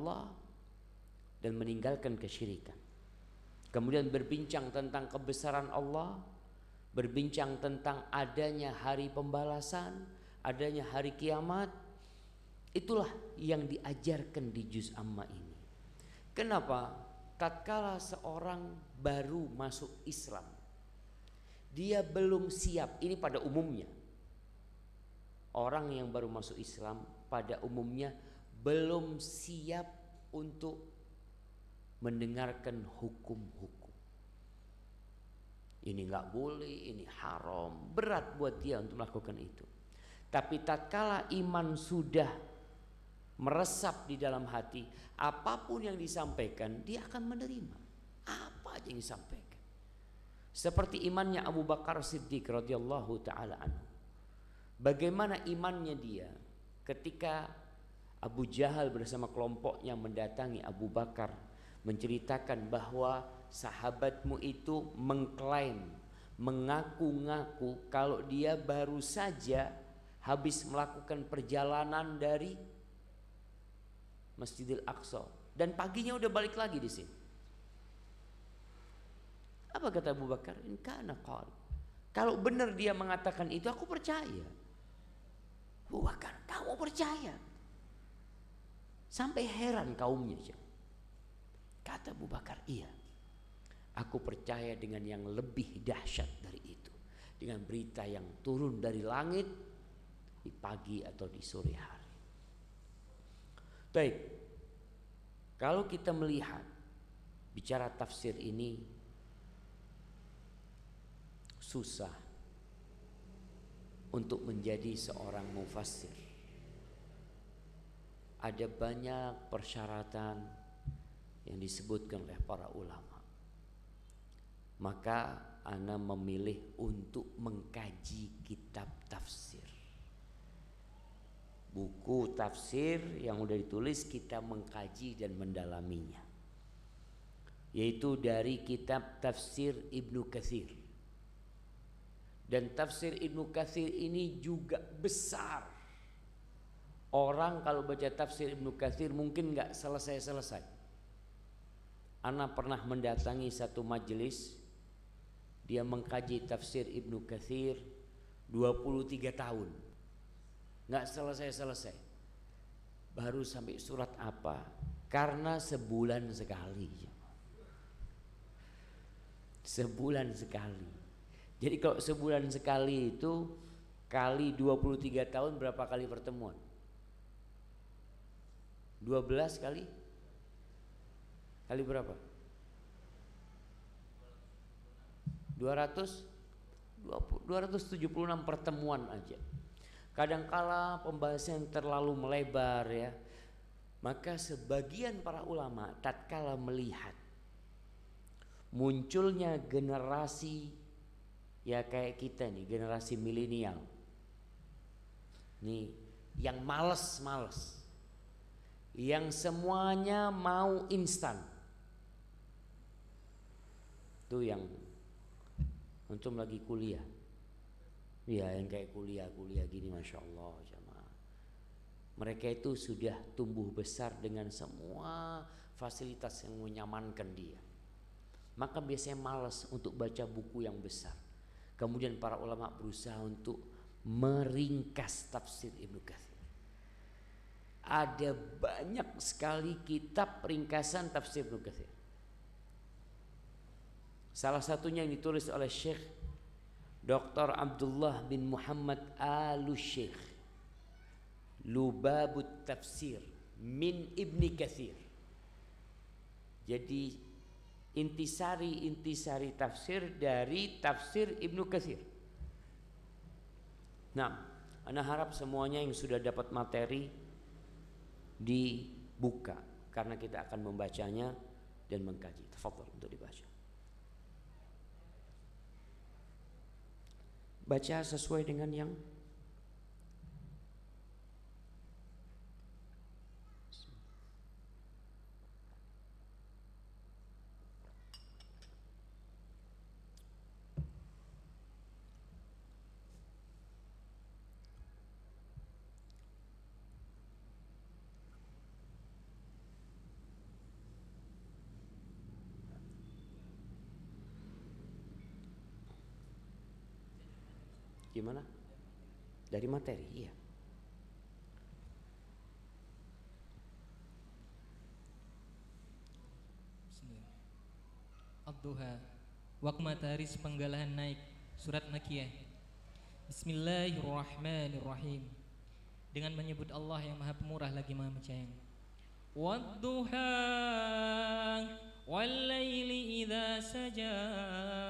Allah dan meninggalkan kesyirikan. Kemudian berbincang tentang kebesaran Allah, berbincang tentang adanya hari pembalasan, adanya hari kiamat. Itulah yang diajarkan di juz amma ini. Kenapa? Tatkala seorang baru masuk Islam, dia belum siap. Ini pada umumnya. Orang yang baru masuk Islam pada umumnya belum siap untuk mendengarkan hukum-hukum. Ini nggak boleh, ini haram, berat buat dia untuk melakukan itu. Tapi tatkala iman sudah meresap di dalam hati, apapun yang disampaikan dia akan menerima. Apa aja yang disampaikan. Seperti imannya Abu Bakar Siddiq radhiyallahu taala anhu. Bagaimana imannya dia ketika Abu Jahal bersama kelompoknya mendatangi Abu Bakar menceritakan bahwa sahabatmu itu mengklaim mengaku-ngaku kalau dia baru saja habis melakukan perjalanan dari Masjidil Aqsa dan paginya udah balik lagi di sini. Apa kata Abu Bakar? In kana Kalau benar dia mengatakan itu aku percaya. Abu Bakar, kamu percaya? Sampai heran kaumnya. Kata Abu Bakar, iya. Aku percaya dengan yang lebih dahsyat dari itu. Dengan berita yang turun dari langit di pagi atau di sore hari. Baik. Kalau kita melihat bicara tafsir ini susah untuk menjadi seorang mufassir ada banyak persyaratan yang disebutkan oleh para ulama. Maka ana memilih untuk mengkaji kitab tafsir. Buku tafsir yang sudah ditulis kita mengkaji dan mendalaminya. Yaitu dari kitab tafsir Ibnu Katsir. Dan tafsir Ibnu Katsir ini juga besar Orang kalau baca tafsir Ibnu Katsir mungkin nggak selesai-selesai. Anak pernah mendatangi satu majelis, dia mengkaji tafsir Ibnu Katsir 23 tahun. Nggak selesai-selesai. Baru sampai surat apa? Karena sebulan sekali. Sebulan sekali. Jadi kalau sebulan sekali itu kali 23 tahun berapa kali pertemuan? 12 kali kali berapa? 200 276 pertemuan aja. Kadangkala pembahasan terlalu melebar ya. Maka sebagian para ulama tatkala melihat munculnya generasi ya kayak kita nih, generasi milenial. Nih yang males-males yang semuanya mau instan. Itu yang untuk lagi kuliah. Ya yang kayak kuliah-kuliah gini Masya Allah jamaah. Mereka itu sudah tumbuh besar dengan semua fasilitas yang menyamankan dia. Maka biasanya malas untuk baca buku yang besar. Kemudian para ulama berusaha untuk meringkas tafsir Ibnu Katsir ada banyak sekali kitab ringkasan tafsir Ibnu Katsir. Salah satunya yang ditulis oleh Syekh Dr. Abdullah bin Muhammad Al-Syekh Lubabut Tafsir min Ibni Katsir. Jadi intisari-intisari tafsir dari tafsir Ibnu Katsir. Nah, Anda harap semuanya yang sudah dapat materi dibuka karena kita akan membacanya dan mengkaji. Tafadhol untuk dibaca. Baca sesuai dengan yang gimana? Dari materi, iya. Abduha Waktu matahari sepenggalahan naik Surat Makiyah Bismillahirrahmanirrahim Dengan menyebut Allah yang maha pemurah lagi maha penyayang Wadduha Wallayli idha sajah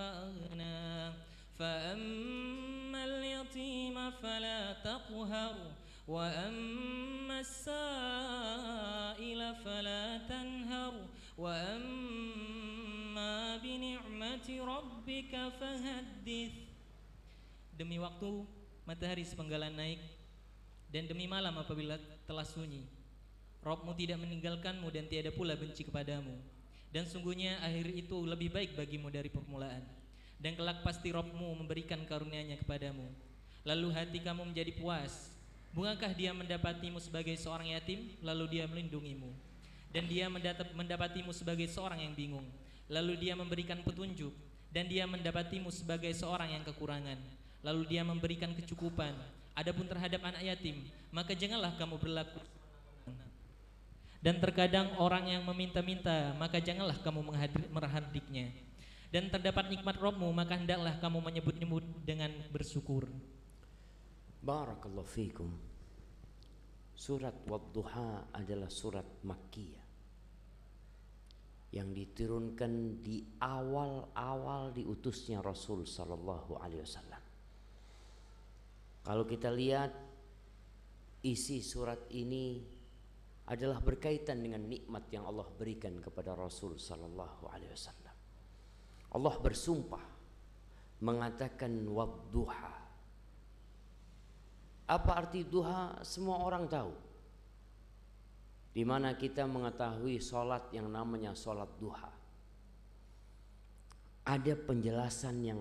فأغنى فأما اليتيم فلا تقهر وأما السائل فلا تنهر وأما بنعمة ربك فهدث Demi waktu matahari sepenggalan naik dan demi malam apabila telah sunyi Robmu tidak meninggalkanmu dan tiada pula benci kepadamu dan sungguhnya akhir itu lebih baik bagimu dari permulaan. Dan kelak pasti Robmu memberikan karunia-Nya kepadamu. Lalu hati kamu menjadi puas. Bukankah dia mendapatimu sebagai seorang yatim, lalu dia melindungimu. Dan dia mendapatimu sebagai seorang yang bingung, lalu dia memberikan petunjuk. Dan dia mendapatimu sebagai seorang yang kekurangan, lalu dia memberikan kecukupan. Adapun terhadap anak yatim, maka janganlah kamu berlaku dan terkadang orang yang meminta-minta, maka janganlah kamu merahardiknya. Dan terdapat nikmat Robmu, maka hendaklah kamu menyebut-nyebut dengan bersyukur. Barakallahu fikum. Surat Wadduha adalah surat Makkiyah yang diturunkan di awal-awal diutusnya Rasul Sallallahu Alaihi Wasallam. Kalau kita lihat isi surat ini adalah berkaitan dengan nikmat yang Allah berikan kepada Rasul sallallahu alaihi wasallam. Allah bersumpah mengatakan wabduha. Apa arti duha? Semua orang tahu. Di mana kita mengetahui solat yang namanya solat duha. Ada penjelasan yang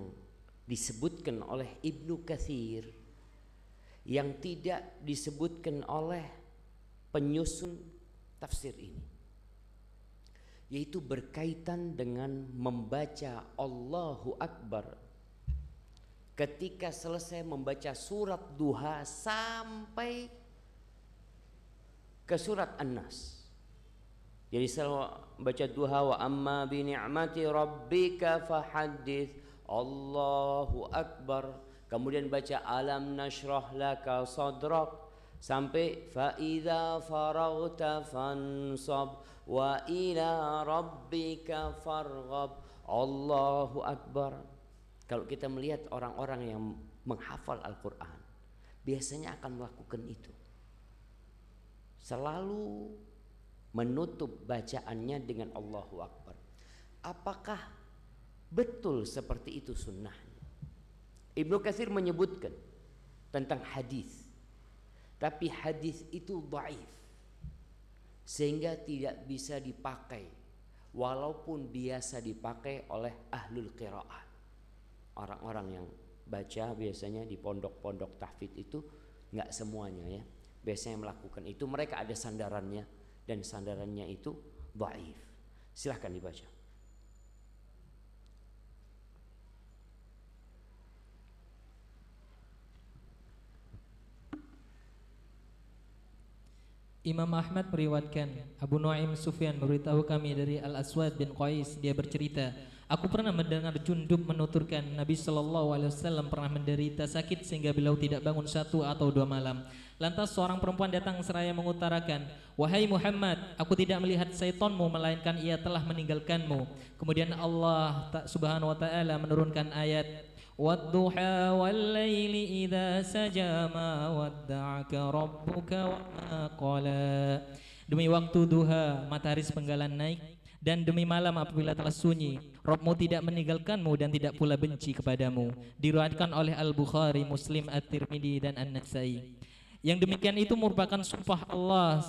disebutkan oleh Ibnu Kathir yang tidak disebutkan oleh penyusun tafsir ini yaitu berkaitan dengan membaca Allahu Akbar ketika selesai membaca surat duha sampai ke surat An-Nas. Jadi selalu baca duha wa amma bi ni'mati rabbika fahaddits Allahu akbar. Kemudian baca alam nashrah laka sadrak sampai idza faragta fansab wa ila rabbika farghab Allahu akbar kalau kita melihat orang-orang yang menghafal Al-Qur'an biasanya akan melakukan itu selalu menutup bacaannya dengan Allahu akbar apakah betul seperti itu sunnahnya Ibnu Katsir menyebutkan tentang hadis tapi hadis itu dhaif. Sehingga tidak bisa dipakai walaupun biasa dipakai oleh ahlul qiraah. Orang-orang yang baca biasanya di pondok-pondok tahfidz itu nggak semuanya ya. Biasanya melakukan itu mereka ada sandarannya dan sandarannya itu dhaif. Silahkan dibaca. Imam Ahmad meriwatkan Abu Nuaim Sufyan memberitahu kami dari Al Aswad bin Qais dia bercerita Aku pernah mendengar Jundub menuturkan Nabi Shallallahu Alaihi Wasallam pernah menderita sakit sehingga beliau tidak bangun satu atau dua malam. Lantas seorang perempuan datang seraya mengutarakan, Wahai Muhammad, aku tidak melihat setanmu melainkan ia telah meninggalkanmu. Kemudian Allah Subhanahu Wa Taala menurunkan ayat والضحى والليل إذا سجى ما ودعك ربك وما قلى Demi waktu duha, matahari sepenggalan naik dan demi malam apabila telah sunyi, Robmu tidak meninggalkanmu dan tidak pula benci kepadamu. Diriwayatkan oleh Al-Bukhari, Muslim, at dan An-Nasai. Yang demikian itu merupakan sumpah Allah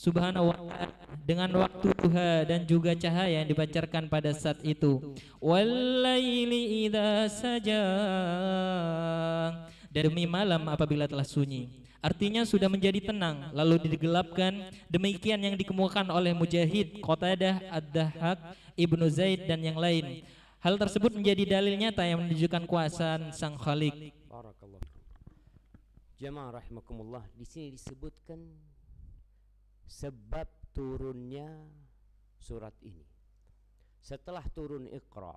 subhanahu wa ta'ala dengan waktu duha dan juga cahaya yang dipancarkan pada saat itu walaili idza saja demi malam apabila telah sunyi artinya sudah menjadi tenang lalu digelapkan demikian yang dikemukakan oleh Mujahid Qatadah Ad-Dahhak Ibnu Zaid dan yang lain hal tersebut menjadi dalil nyata yang menunjukkan kuasa Sang Khalik Jemaah rahimakumullah di sini disebutkan sebab turunnya surat ini setelah turun Iqra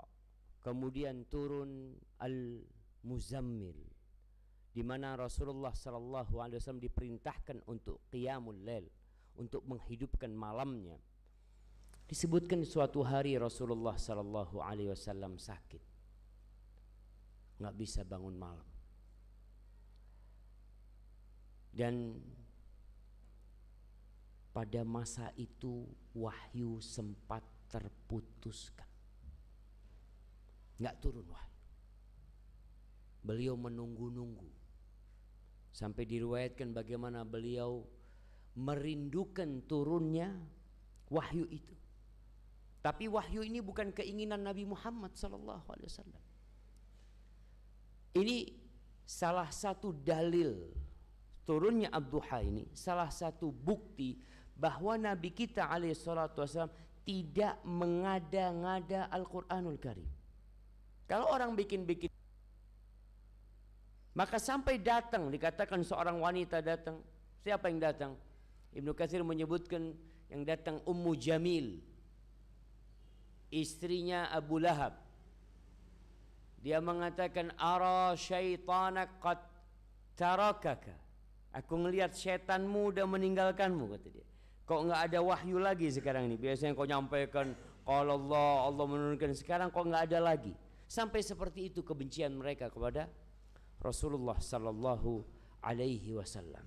kemudian turun Al Muzammil di mana Rasulullah sallallahu alaihi wasallam diperintahkan untuk qiyamul lail untuk menghidupkan malamnya disebutkan suatu hari Rasulullah sallallahu alaihi wasallam sakit enggak bisa bangun malam dan Pada masa itu wahyu sempat terputuskan. Nggak turun wahyu. Beliau menunggu-nunggu. Sampai diriwayatkan bagaimana beliau merindukan turunnya wahyu itu. Tapi wahyu ini bukan keinginan Nabi Muhammad SAW Ini salah satu dalil turunnya Abduha ini salah satu bukti bahwa Nabi kita alaihi salatu wasallam tidak mengada-ngada Al-Qur'anul Karim. Kalau orang bikin-bikin maka sampai datang dikatakan seorang wanita datang. Siapa yang datang? Ibnu Katsir menyebutkan yang datang Ummu Jamil istrinya Abu Lahab. Dia mengatakan ara syaitanak qad tarakaka. Aku melihat setanmu udah meninggalkanmu kata dia kok nggak ada wahyu lagi sekarang ini biasanya kau nyampaikan kalau Allah Allah menurunkan sekarang kok nggak ada lagi sampai seperti itu kebencian mereka kepada Rasulullah Sallallahu Alaihi Wasallam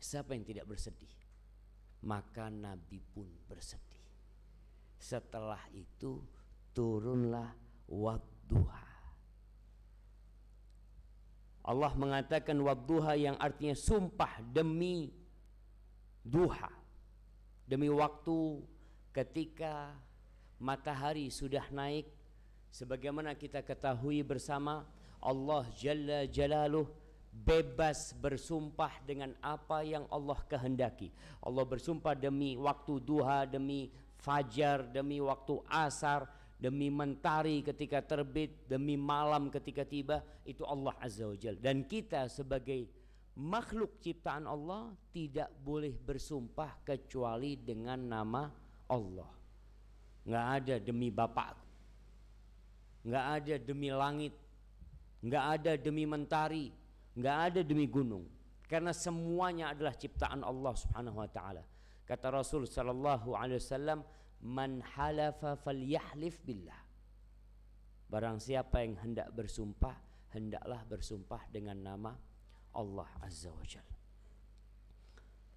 siapa yang tidak bersedih maka Nabi pun bersedih setelah itu turunlah wadduha Allah mengatakan wadduha yang artinya sumpah demi duha demi waktu ketika matahari sudah naik sebagaimana kita ketahui bersama Allah Jalla Jalaluh bebas bersumpah dengan apa yang Allah kehendaki. Allah bersumpah demi waktu duha, demi fajar, demi waktu asar, demi mentari ketika terbit, demi malam ketika tiba, itu Allah Azza wa Jalla. Dan kita sebagai makhluk ciptaan Allah tidak boleh bersumpah kecuali dengan nama Allah. Nggak ada demi Bapak, nggak ada demi langit, nggak ada demi mentari, nggak ada demi gunung. Karena semuanya adalah ciptaan Allah Subhanahu wa taala. Kata Rasul sallallahu alaihi wasallam, "Man halafa falyahlif billah." Barang siapa yang hendak bersumpah, hendaklah bersumpah dengan nama Allah Azza wa Jal.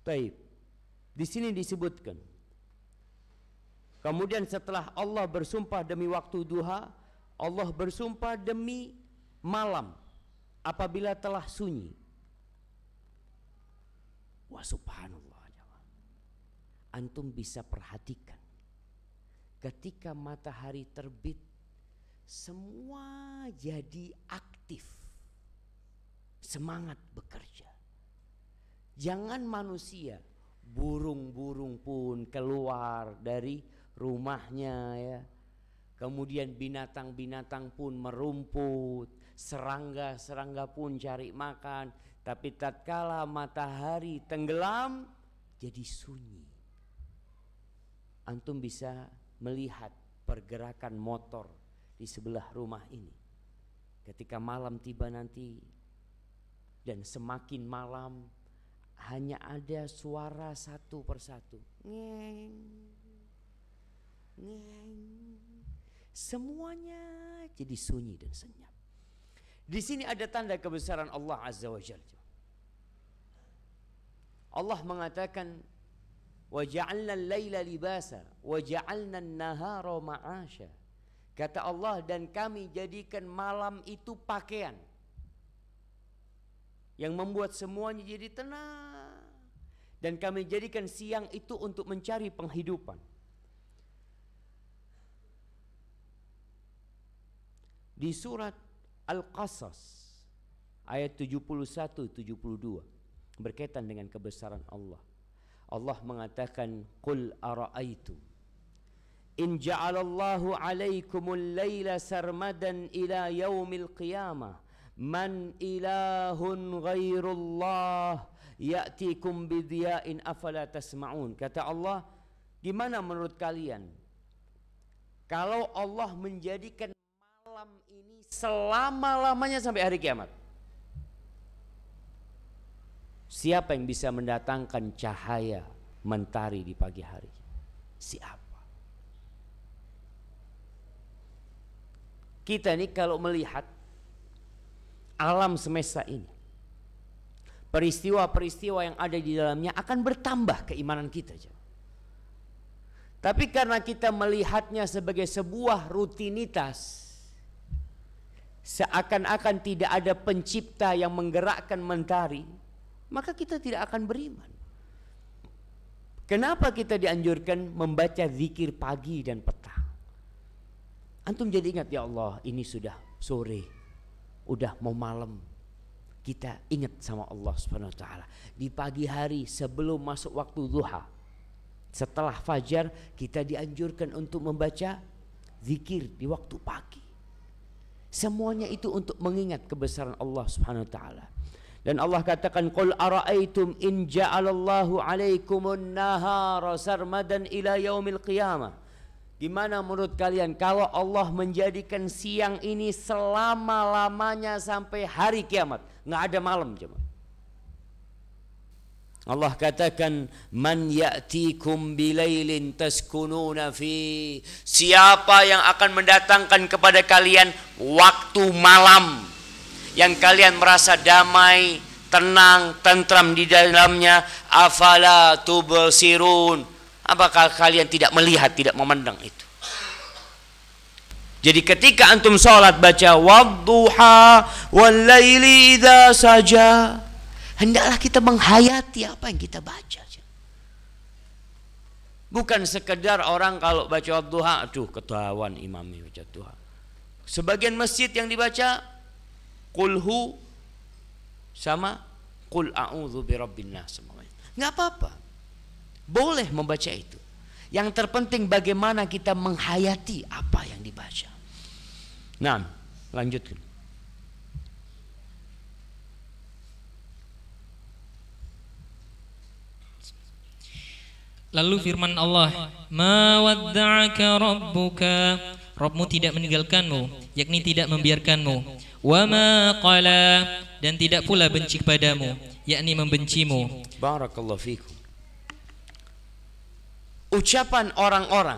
Taib. Di sini disebutkan. Kemudian setelah Allah bersumpah demi waktu duha, Allah bersumpah demi malam apabila telah sunyi. Wah subhanallah ya Antum bisa perhatikan Ketika matahari terbit Semua jadi aktif semangat bekerja. Jangan manusia burung-burung pun keluar dari rumahnya ya. Kemudian binatang-binatang pun merumput, serangga-serangga pun cari makan, tapi tatkala matahari tenggelam jadi sunyi. Antum bisa melihat pergerakan motor di sebelah rumah ini. Ketika malam tiba nanti dan semakin malam hanya ada suara satu persatu. Ngeng. Ngeng. Semuanya jadi sunyi dan senyap. Di sini ada tanda kebesaran Allah Azza wa Jalla. Allah mengatakan wajalna al-laila libasa wajalna an Kata Allah dan kami jadikan malam itu pakaian. yang membuat semuanya jadi tenang dan kami jadikan siang itu untuk mencari penghidupan di surat Al-Qasas ayat 71-72 berkaitan dengan kebesaran Allah Allah mengatakan Qul ara'aitum In ja'alallahu alaikumul layla sarmadan ila yaumil qiyamah man ilahun ghairullah ya'tikum bidiya'in afala tasma'un kata Allah gimana menurut kalian kalau Allah menjadikan malam ini selama-lamanya sampai hari kiamat siapa yang bisa mendatangkan cahaya mentari di pagi hari siapa kita ini kalau melihat alam semesta ini. Peristiwa-peristiwa yang ada di dalamnya akan bertambah keimanan kita. Tapi karena kita melihatnya sebagai sebuah rutinitas, seakan-akan tidak ada pencipta yang menggerakkan mentari, maka kita tidak akan beriman. Kenapa kita dianjurkan membaca zikir pagi dan petang? Antum jadi ingat ya Allah, ini sudah sore udah mau malam kita ingat sama Allah Subhanahu wa taala. Di pagi hari sebelum masuk waktu duha, setelah fajar kita dianjurkan untuk membaca zikir di waktu pagi. Semuanya itu untuk mengingat kebesaran Allah Subhanahu wa taala. Dan Allah katakan qul araaitum in ja'alallahu alaikumun nahara sarmadan ila yaumil qiyamah Gimana menurut kalian kalau Allah menjadikan siang ini selama-lamanya sampai hari kiamat? Nggak ada malam jemaah. Allah katakan man ya'tikum bilailin taskununa fi siapa yang akan mendatangkan kepada kalian waktu malam yang kalian merasa damai, tenang, tentram di dalamnya afala tubsirun apakah kalian tidak melihat tidak memandang itu jadi ketika antum sholat baca wadduha walaili idza saja hendaklah kita menghayati apa yang kita baca bukan sekedar orang kalau baca duha aduh ketahuan imamnya baca duha sebagian masjid yang dibaca kulhu sama kul a'udzu birabbin nas semuanya nggak apa-apa boleh membaca itu. Yang terpenting bagaimana kita menghayati apa yang dibaca. Nah, lanjutkan. Lalu firman Allah, "Ma wadda'aka rabbuka" Rabbmu tidak meninggalkanmu, yakni tidak membiarkanmu. Wa ma qala dan tidak pula benci padamu, yakni membencimu. Barakallahu fikum ucapan orang-orang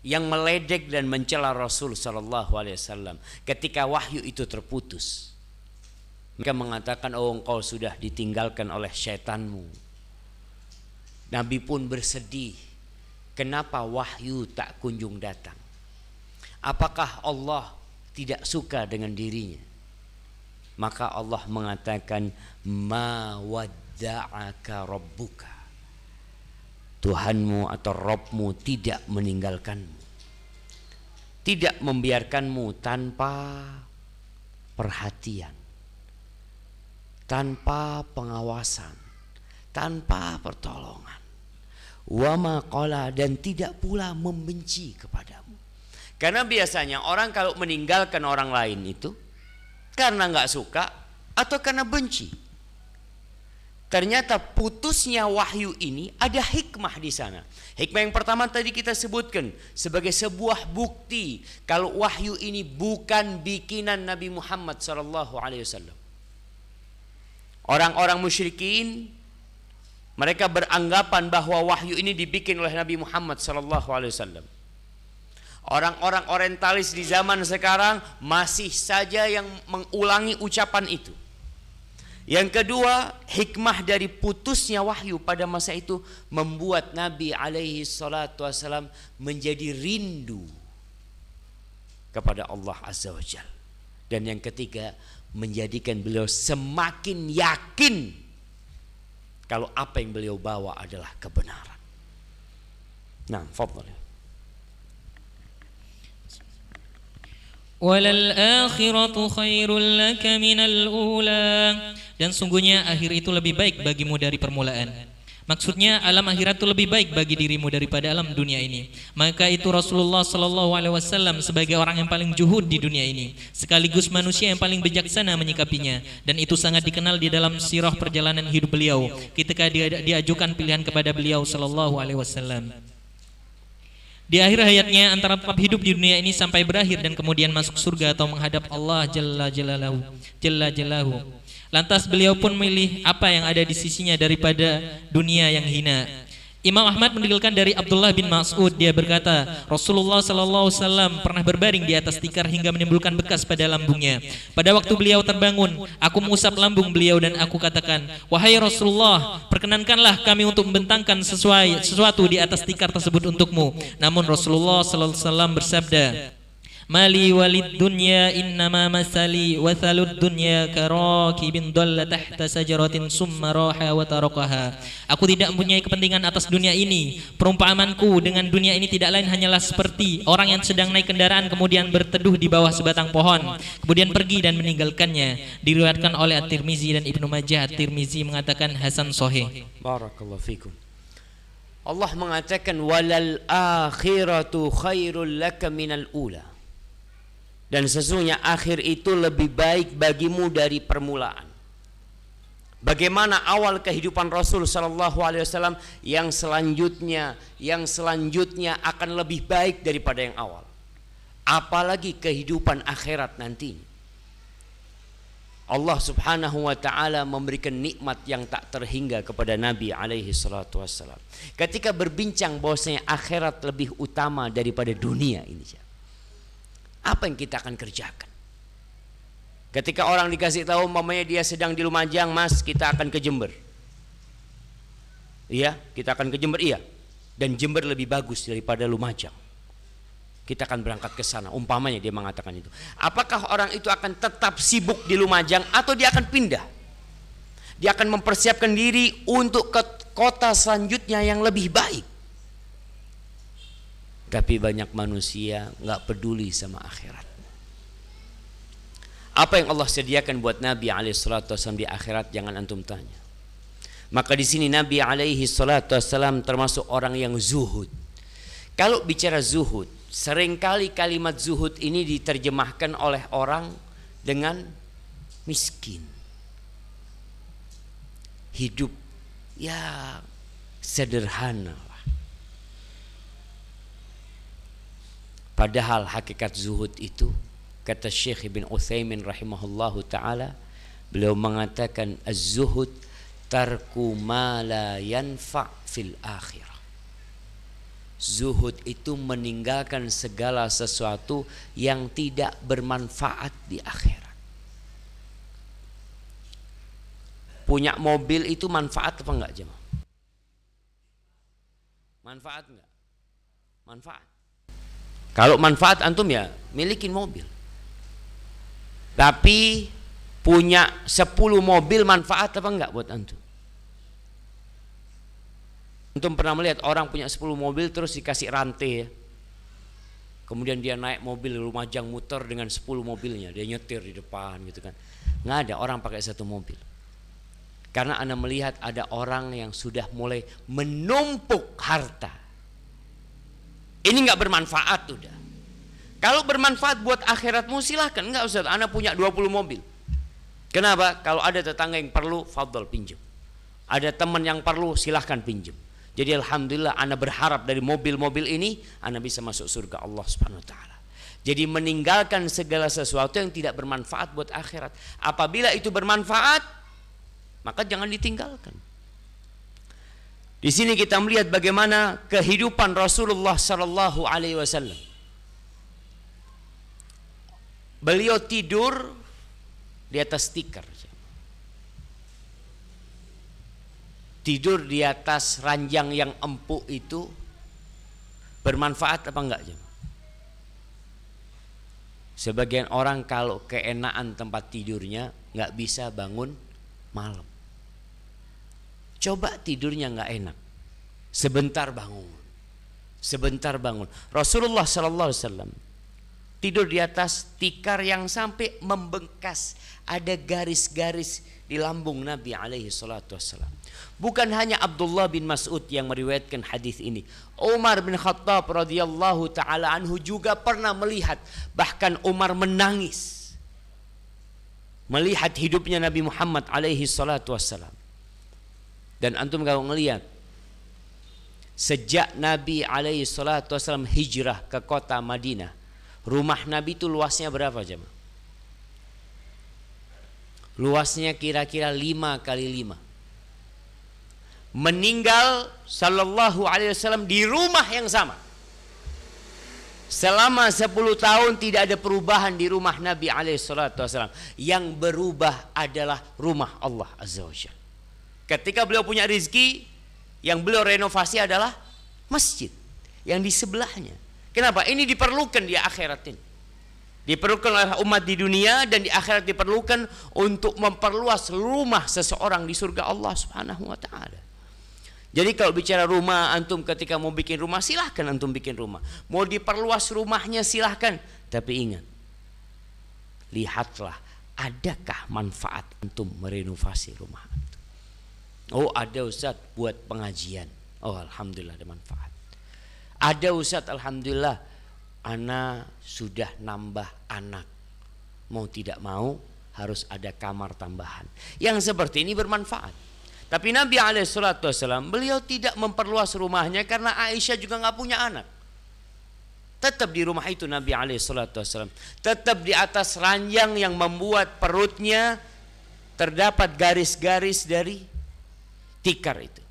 yang meledek dan mencela Rasul Shallallahu Alaihi Wasallam ketika wahyu itu terputus. Mereka mengatakan, oh engkau sudah ditinggalkan oleh syaitanmu. Nabi pun bersedih, kenapa wahyu tak kunjung datang? Apakah Allah tidak suka dengan dirinya? Maka Allah mengatakan, ma wadda'aka rabbuka Tuhanmu atau Robmu tidak meninggalkanmu tidak membiarkanmu tanpa perhatian tanpa pengawasan tanpa pertolongan wama kola dan tidak pula membenci kepadamu karena biasanya orang kalau meninggalkan orang lain itu karena nggak suka atau karena benci Ternyata putusnya wahyu ini ada hikmah di sana. Hikmah yang pertama tadi kita sebutkan sebagai sebuah bukti kalau wahyu ini bukan bikinan Nabi Muhammad sallallahu alaihi wasallam. Orang-orang musyrikin mereka beranggapan bahwa wahyu ini dibikin oleh Nabi Muhammad sallallahu alaihi wasallam. Orang-orang orientalis di zaman sekarang masih saja yang mengulangi ucapan itu. Yang kedua, hikmah dari putusnya wahyu pada masa itu membuat Nabi alaihi salatu wasalam menjadi rindu kepada Allah Azza wa Dan yang ketiga, menjadikan beliau semakin yakin kalau apa yang beliau bawa adalah kebenaran. Nah, fadhal. Dan sungguhnya akhir itu lebih baik bagimu dari permulaan. Maksudnya alam akhirat itu lebih baik bagi dirimu daripada alam dunia ini. Maka itu Rasulullah Shallallahu Alaihi Wasallam sebagai orang yang paling juhud di dunia ini, sekaligus manusia yang paling bijaksana menyikapinya. Dan itu sangat dikenal di dalam sirah perjalanan hidup beliau. Ketika diajukan pilihan kepada beliau Shallallahu Alaihi Wasallam. Di akhir hayatnya antara tetap hidup di dunia ini sampai berakhir dan kemudian masuk surga atau menghadap Allah Jalla Jalalahu. Jalla Jalalahu. Lantas beliau pun milih apa yang ada di sisinya daripada dunia yang hina. Imam Ahmad meninggalkan dari Abdullah bin Mas'ud dia berkata Rasulullah Sallallahu Wasallam pernah berbaring di atas tikar hingga menimbulkan bekas pada lambungnya pada waktu beliau terbangun aku mengusap lambung beliau dan aku katakan wahai Rasulullah perkenankanlah kami untuk membentangkan sesuai, sesuatu di atas tikar tersebut untukmu namun Rasulullah Sallallahu Wasallam bersabda mali walid dunya innama masali wathalud dunya bin dalla tahta sajaratin summa raha wa tarakaha aku tidak mempunyai kepentingan atas dunia ini perumpamaanku dengan dunia ini tidak lain hanyalah seperti orang yang sedang naik kendaraan kemudian berteduh di bawah sebatang pohon kemudian pergi dan meninggalkannya diriwayatkan oleh At-Tirmizi dan Ibnu Majah At-Tirmizi mengatakan hasan Sohe. barakallahu fikum Allah mengatakan walal akhiratu khairul laka minal ula dan sesungguhnya akhir itu lebih baik bagimu dari permulaan. Bagaimana awal kehidupan Rasul Shallallahu Alaihi Wasallam yang selanjutnya, yang selanjutnya akan lebih baik daripada yang awal. Apalagi kehidupan akhirat nanti. Allah Subhanahu wa taala memberikan nikmat yang tak terhingga kepada Nabi alaihi salatu wasallam. Ketika berbincang bahwasanya akhirat lebih utama daripada dunia ini apa yang kita akan kerjakan? Ketika orang dikasih tahu mamanya dia sedang di Lumajang, Mas, kita akan ke Jember. Iya, kita akan ke Jember, iya. Dan Jember lebih bagus daripada Lumajang. Kita akan berangkat ke sana. Umpamanya dia mengatakan itu. Apakah orang itu akan tetap sibuk di Lumajang atau dia akan pindah? Dia akan mempersiapkan diri untuk ke kota selanjutnya yang lebih baik. Tapi banyak manusia nggak peduli sama akhirat. Apa yang Allah sediakan buat Nabi Alaihissalam di akhirat jangan antum tanya. Maka di sini Nabi alaihi salatu wassalam termasuk orang yang zuhud. Kalau bicara zuhud, seringkali kalimat zuhud ini diterjemahkan oleh orang dengan miskin. Hidup ya sederhana. Padahal hakikat zuhud itu kata Syekh Ibn Uthaymin rahimahullahu taala beliau mengatakan az-zuhud tarku ma la yanfa fil akhirah. Zuhud itu meninggalkan segala sesuatu yang tidak bermanfaat di akhirat. Punya mobil itu manfaat apa enggak, jemaah? Manfaat enggak? Manfaat kalau manfaat antum ya milikin mobil. Tapi punya 10 mobil manfaat apa enggak buat antum? Antum pernah melihat orang punya 10 mobil terus dikasih rantai ya. Kemudian dia naik mobil Lumajang muter dengan 10 mobilnya, dia nyetir di depan gitu kan. Enggak ada orang pakai satu mobil. Karena Anda melihat ada orang yang sudah mulai menumpuk harta ini nggak bermanfaat udah. Kalau bermanfaat buat akhiratmu silahkan nggak usah. Anak punya 20 mobil. Kenapa? Kalau ada tetangga yang perlu, fadl pinjam. Ada teman yang perlu, silahkan pinjam. Jadi alhamdulillah ana berharap dari mobil-mobil ini ana bisa masuk surga Allah Subhanahu taala. Jadi meninggalkan segala sesuatu yang tidak bermanfaat buat akhirat. Apabila itu bermanfaat, maka jangan ditinggalkan. Di sini kita melihat bagaimana kehidupan Rasulullah Sallallahu Alaihi Wasallam. Beliau tidur di atas tikar, tidur di atas ranjang yang empuk itu bermanfaat apa enggak? Sebagian orang kalau keenaan tempat tidurnya nggak bisa bangun malam. Coba tidurnya nggak enak. Sebentar bangun. Sebentar bangun. Rasulullah Sallallahu Alaihi Wasallam tidur di atas tikar yang sampai membengkas ada garis-garis di lambung Nabi alaihi salatu Wasallam. bukan hanya Abdullah bin Mas'ud yang meriwayatkan hadis ini Umar bin Khattab radhiyallahu taala anhu juga pernah melihat bahkan Umar menangis melihat hidupnya Nabi Muhammad alaihi salatu wasallam. Dan antum kalau melihat sejak Nabi alaihi salatu wasallam hijrah ke kota Madinah, rumah Nabi itu luasnya berapa jemaah? Luasnya kira-kira 5 kali 5. Meninggal sallallahu alaihi wasallam di rumah yang sama. Selama 10 tahun tidak ada perubahan di rumah Nabi alaihi salatu wasallam. Yang berubah adalah rumah Allah azza wajalla. Ketika beliau punya rezeki yang beliau renovasi adalah masjid yang di sebelahnya. Kenapa? Ini diperlukan di akhirat ini. Diperlukan oleh umat di dunia dan di akhirat diperlukan untuk memperluas rumah seseorang di surga Allah Subhanahu wa taala. Jadi kalau bicara rumah antum ketika mau bikin rumah silahkan antum bikin rumah. Mau diperluas rumahnya silahkan. Tapi ingat, lihatlah adakah manfaat antum merenovasi rumah. Oh ada Ustaz buat pengajian. Oh Alhamdulillah ada manfaat. Ada Ustaz Alhamdulillah Ana sudah nambah anak. Mau tidak mau harus ada kamar tambahan. Yang seperti ini bermanfaat. Tapi Nabi Wasallam beliau tidak memperluas rumahnya karena Aisyah juga nggak punya anak. Tetap di rumah itu Nabi Wasallam. Tetap di atas ranjang yang membuat perutnya terdapat garis-garis dari tikar itu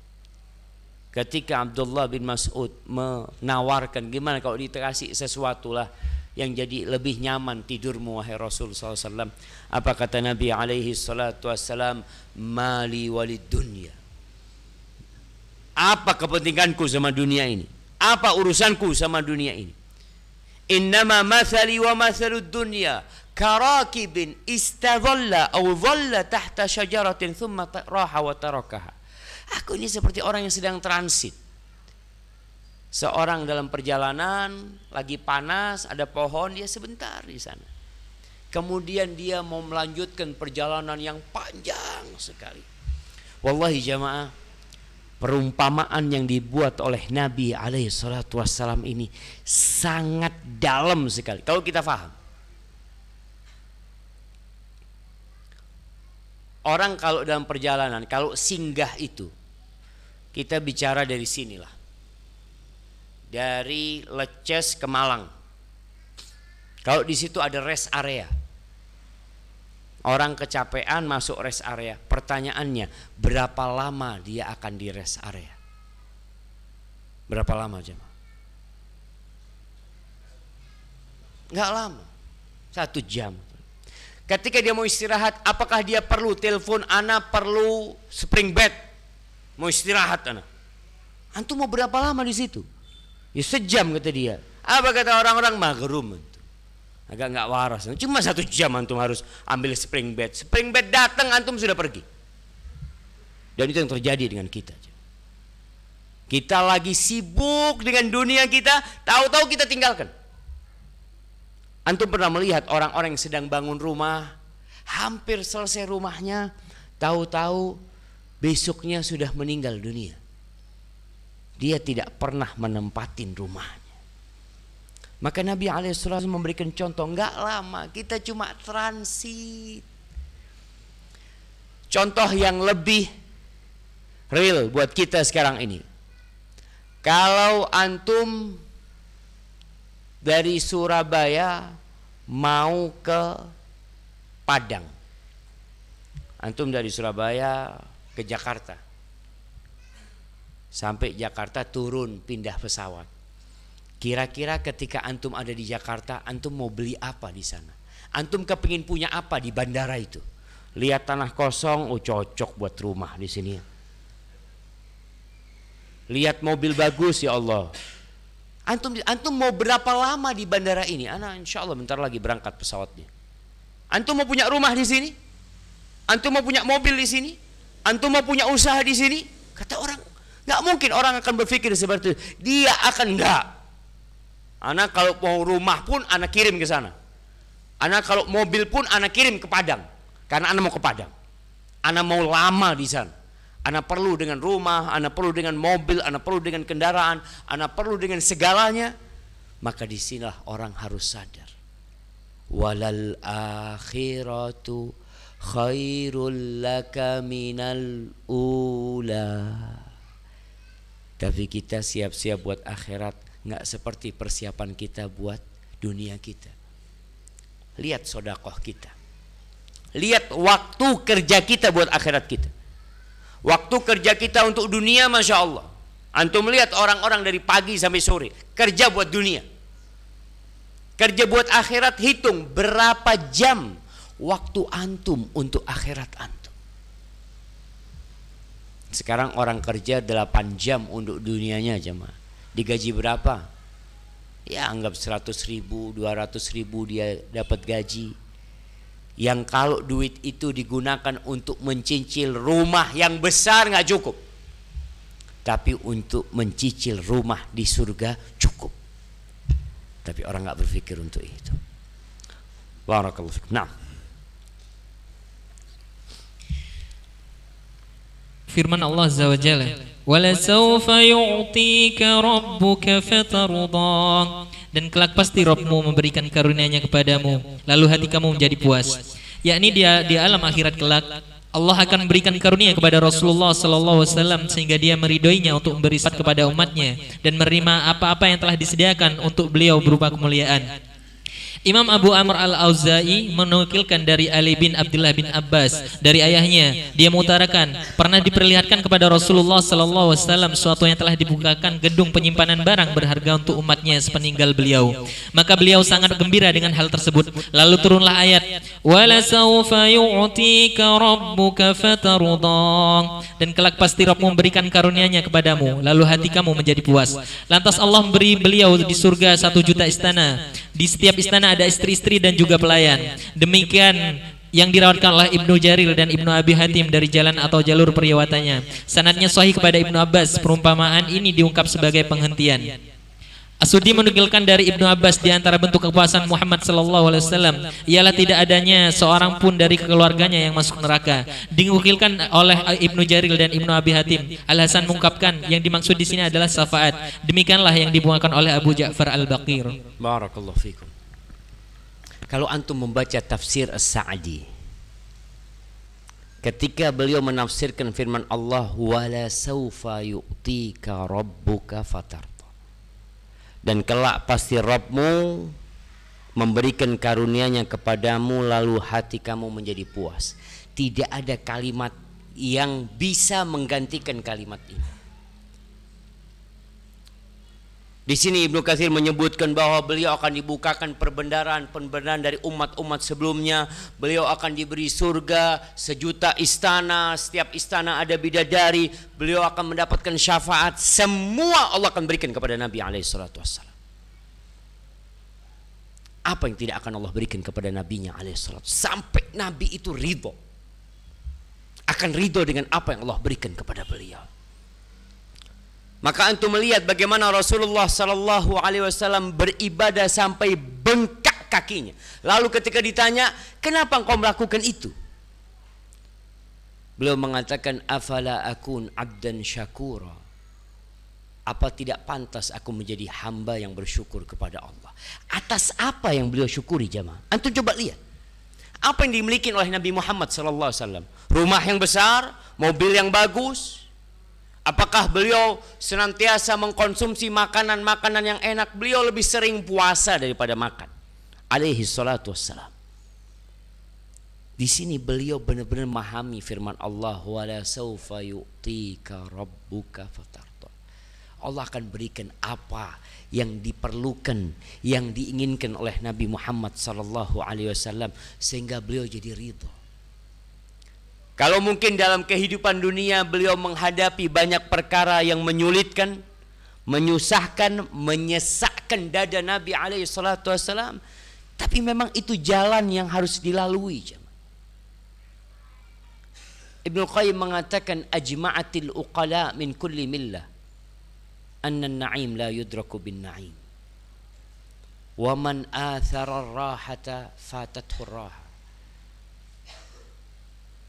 ketika Abdullah bin Mas'ud menawarkan gimana kalau dikasih sesuatu lah yang jadi lebih nyaman tidurmu wahai Rasul SAW apa kata Nabi alaihi salatu wassalam mali walid dunia apa kepentinganku sama dunia ini apa urusanku sama dunia ini innama mathali wa mathalud dunya karakibin istadhalla aw dhalla tahta syajaratin thumma raha wa tarakaha Aku ini seperti orang yang sedang transit. Seorang dalam perjalanan, lagi panas, ada pohon, dia sebentar di sana. Kemudian dia mau melanjutkan perjalanan yang panjang sekali. Wallahi jamaah, perumpamaan yang dibuat oleh Nabi alaihi salatu wassalam ini sangat dalam sekali. Kalau kita faham, Orang kalau dalam perjalanan, kalau singgah itu, kita bicara dari sinilah. Dari Leces ke Malang. Kalau di situ ada rest area. Orang kecapean masuk rest area. Pertanyaannya, berapa lama dia akan di rest area? Berapa lama jemaah? Enggak lama. Satu jam. Ketika dia mau istirahat, apakah dia perlu telepon anak perlu spring bed? mau istirahat anak antum mau berapa lama di situ ya sejam kata dia apa kata orang-orang magrum agak nggak waras cuma satu jam antum harus ambil spring bed spring bed datang antum sudah pergi dan itu yang terjadi dengan kita kita lagi sibuk dengan dunia kita tahu-tahu kita tinggalkan antum pernah melihat orang-orang yang sedang bangun rumah hampir selesai rumahnya tahu-tahu besoknya sudah meninggal dunia. Dia tidak pernah menempatin rumahnya. Maka Nabi Alaihissalam memberikan contoh, nggak lama, kita cuma transit. Contoh yang lebih real buat kita sekarang ini. Kalau antum dari Surabaya mau ke Padang. Antum dari Surabaya ke Jakarta. Sampai Jakarta turun pindah pesawat. Kira-kira ketika antum ada di Jakarta, antum mau beli apa di sana? Antum kepingin punya apa di bandara itu? Lihat tanah kosong, oh cocok buat rumah di sini. Lihat mobil bagus ya Allah. Antum antum mau berapa lama di bandara ini? Anak insya Allah bentar lagi berangkat pesawatnya. Antum mau punya rumah di sini? Antum mau punya mobil di sini? Antum mau punya usaha di sini? Kata orang, nggak mungkin orang akan berpikir seperti itu. Dia akan nggak. Anak kalau mau rumah pun anak kirim ke sana. Anak kalau mobil pun anak kirim ke Padang. Karena anak mau ke Padang. Anak mau lama di sana. Anak perlu dengan rumah, anak perlu dengan mobil, anak perlu dengan kendaraan, anak perlu dengan segalanya. Maka disinilah orang harus sadar. Walal akhiratu khairul laka minal ula tapi kita siap-siap buat akhirat nggak seperti persiapan kita buat dunia kita lihat sodakoh kita lihat waktu kerja kita buat akhirat kita waktu kerja kita untuk dunia Masya Allah antum lihat orang-orang dari pagi sampai sore kerja buat dunia kerja buat akhirat hitung berapa jam waktu antum untuk akhirat antum. Sekarang orang kerja 8 jam untuk dunianya aja mah Digaji berapa? Ya anggap 100 ribu, 200 ribu dia dapat gaji. Yang kalau duit itu digunakan untuk mencicil rumah yang besar nggak cukup. Tapi untuk mencicil rumah di surga cukup. Tapi orang nggak berpikir untuk itu. Barakallahu fikum. Nah. firman Allah Azza wa Jalla walasawfa yu'tika rabbuka fatarda dan kelak pasti Robmu memberikan karunia-Nya kepadamu lalu hati kamu menjadi puas yakni dia di alam akhirat kelak Allah akan berikan karunia kepada Rasulullah Sallallahu Wasallam sehingga dia meridoinya untuk memberi kepada umatnya dan menerima apa-apa yang telah disediakan untuk beliau berupa kemuliaan. Imam Abu Amr al-Auza'i menukilkan dari Ali bin Abdullah bin Abbas dari ayahnya. Dia mengutarakan, pernah diperlihatkan kepada Rasulullah sallallahu alaihi wasallam suatu yang telah dibukakan gedung penyimpanan barang berharga untuk umatnya sepeninggal beliau. Maka beliau sangat gembira dengan hal tersebut. Lalu turunlah ayat, "Wala saufa yu'tika rabbuka Dan kelak pasti Rabbmu memberikan karunia-Nya kepadamu, lalu hati kamu menjadi puas. Lantas Allah memberi beliau di surga satu juta istana. Di setiap istana ada istri-istri dan juga pelayan. Demikian yang dirawatkan oleh Ibnu Jarir dan Ibnu Abi Hatim dari jalan atau jalur periwatannya. Sanadnya sahih kepada Ibnu Abbas, perumpamaan ini diungkap sebagai penghentian. Asudi menukilkan dari Ibnu Abbas di antara bentuk kekuasaan Muhammad sallallahu alaihi wasallam ialah tidak adanya seorang pun dari keluarganya yang masuk neraka. Diukilkan oleh Ibnu Jarir dan Ibnu Abi Hatim. Al Hasan mengungkapkan yang dimaksud di sini adalah syafaat. Demikianlah yang dibuangkan oleh Abu Ja'far Al Baqir. Barakallahu fikum. Kalau antum membaca tafsir As-Sa'di ketika beliau menafsirkan firman Allah wala saufa yu'tika rabbuka fatar dan kelak pasti Rabbmu memberikan karunia-Nya kepadamu lalu hati kamu menjadi puas. Tidak ada kalimat yang bisa menggantikan kalimat ini. Di sini Ibnu Katsir menyebutkan bahwa beliau akan dibukakan perbendaraan-perbendaraan dari umat-umat sebelumnya. Beliau akan diberi surga, sejuta istana, setiap istana ada bidadari. Beliau akan mendapatkan syafaat. Semua Allah akan berikan kepada Nabi salatu wassalam. Apa yang tidak akan Allah berikan kepada nabinya alaihissalatu sampai nabi itu ridho akan ridho dengan apa yang Allah berikan kepada beliau. Maka antum melihat bagaimana Rasulullah Shallallahu Alaihi Wasallam beribadah sampai bengkak kakinya. Lalu ketika ditanya, kenapa engkau melakukan itu? Beliau mengatakan, afala akun abdan syakura. Apa tidak pantas aku menjadi hamba yang bersyukur kepada Allah? Atas apa yang beliau syukuri jemaah? Antum coba lihat. Apa yang dimiliki oleh Nabi Muhammad SAW? Alaihi Wasallam? Rumah yang besar, mobil yang bagus, Apakah beliau senantiasa mengkonsumsi makanan-makanan yang enak? Beliau lebih sering puasa daripada makan. Alaihi salatu wassalam. Di sini beliau benar-benar memahami firman Allah wala saufa yu'tika rabbuka fatarta. Allah akan berikan apa yang diperlukan, yang diinginkan oleh Nabi Muhammad sallallahu alaihi wasallam sehingga beliau jadi ridha. Kalau mungkin dalam kehidupan dunia beliau menghadapi banyak perkara yang menyulitkan, menyusahkan, menyesakkan dada Nabi alaihi salatu wasalam. Tapi memang itu jalan yang harus dilalui. Ibnu Qayyim mengatakan ajma'atil uqala min kulli millah anna an-na'im la yudraku bin na'im. Wa man athara ar-rahata fatathu ar-raha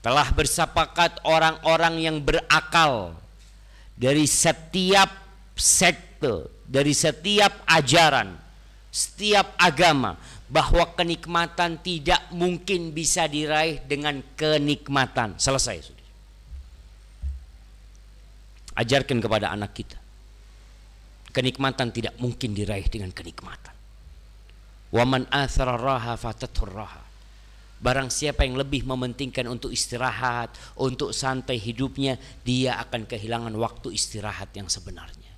telah bersepakat orang-orang yang berakal dari setiap sekte, dari setiap ajaran, setiap agama bahwa kenikmatan tidak mungkin bisa diraih dengan kenikmatan. Selesai sudah. Ajarkan kepada anak kita. Kenikmatan tidak mungkin diraih dengan kenikmatan. Waman athara raha fatathur raha. Barang siapa yang lebih mementingkan untuk istirahat, untuk santai hidupnya, dia akan kehilangan waktu istirahat yang sebenarnya.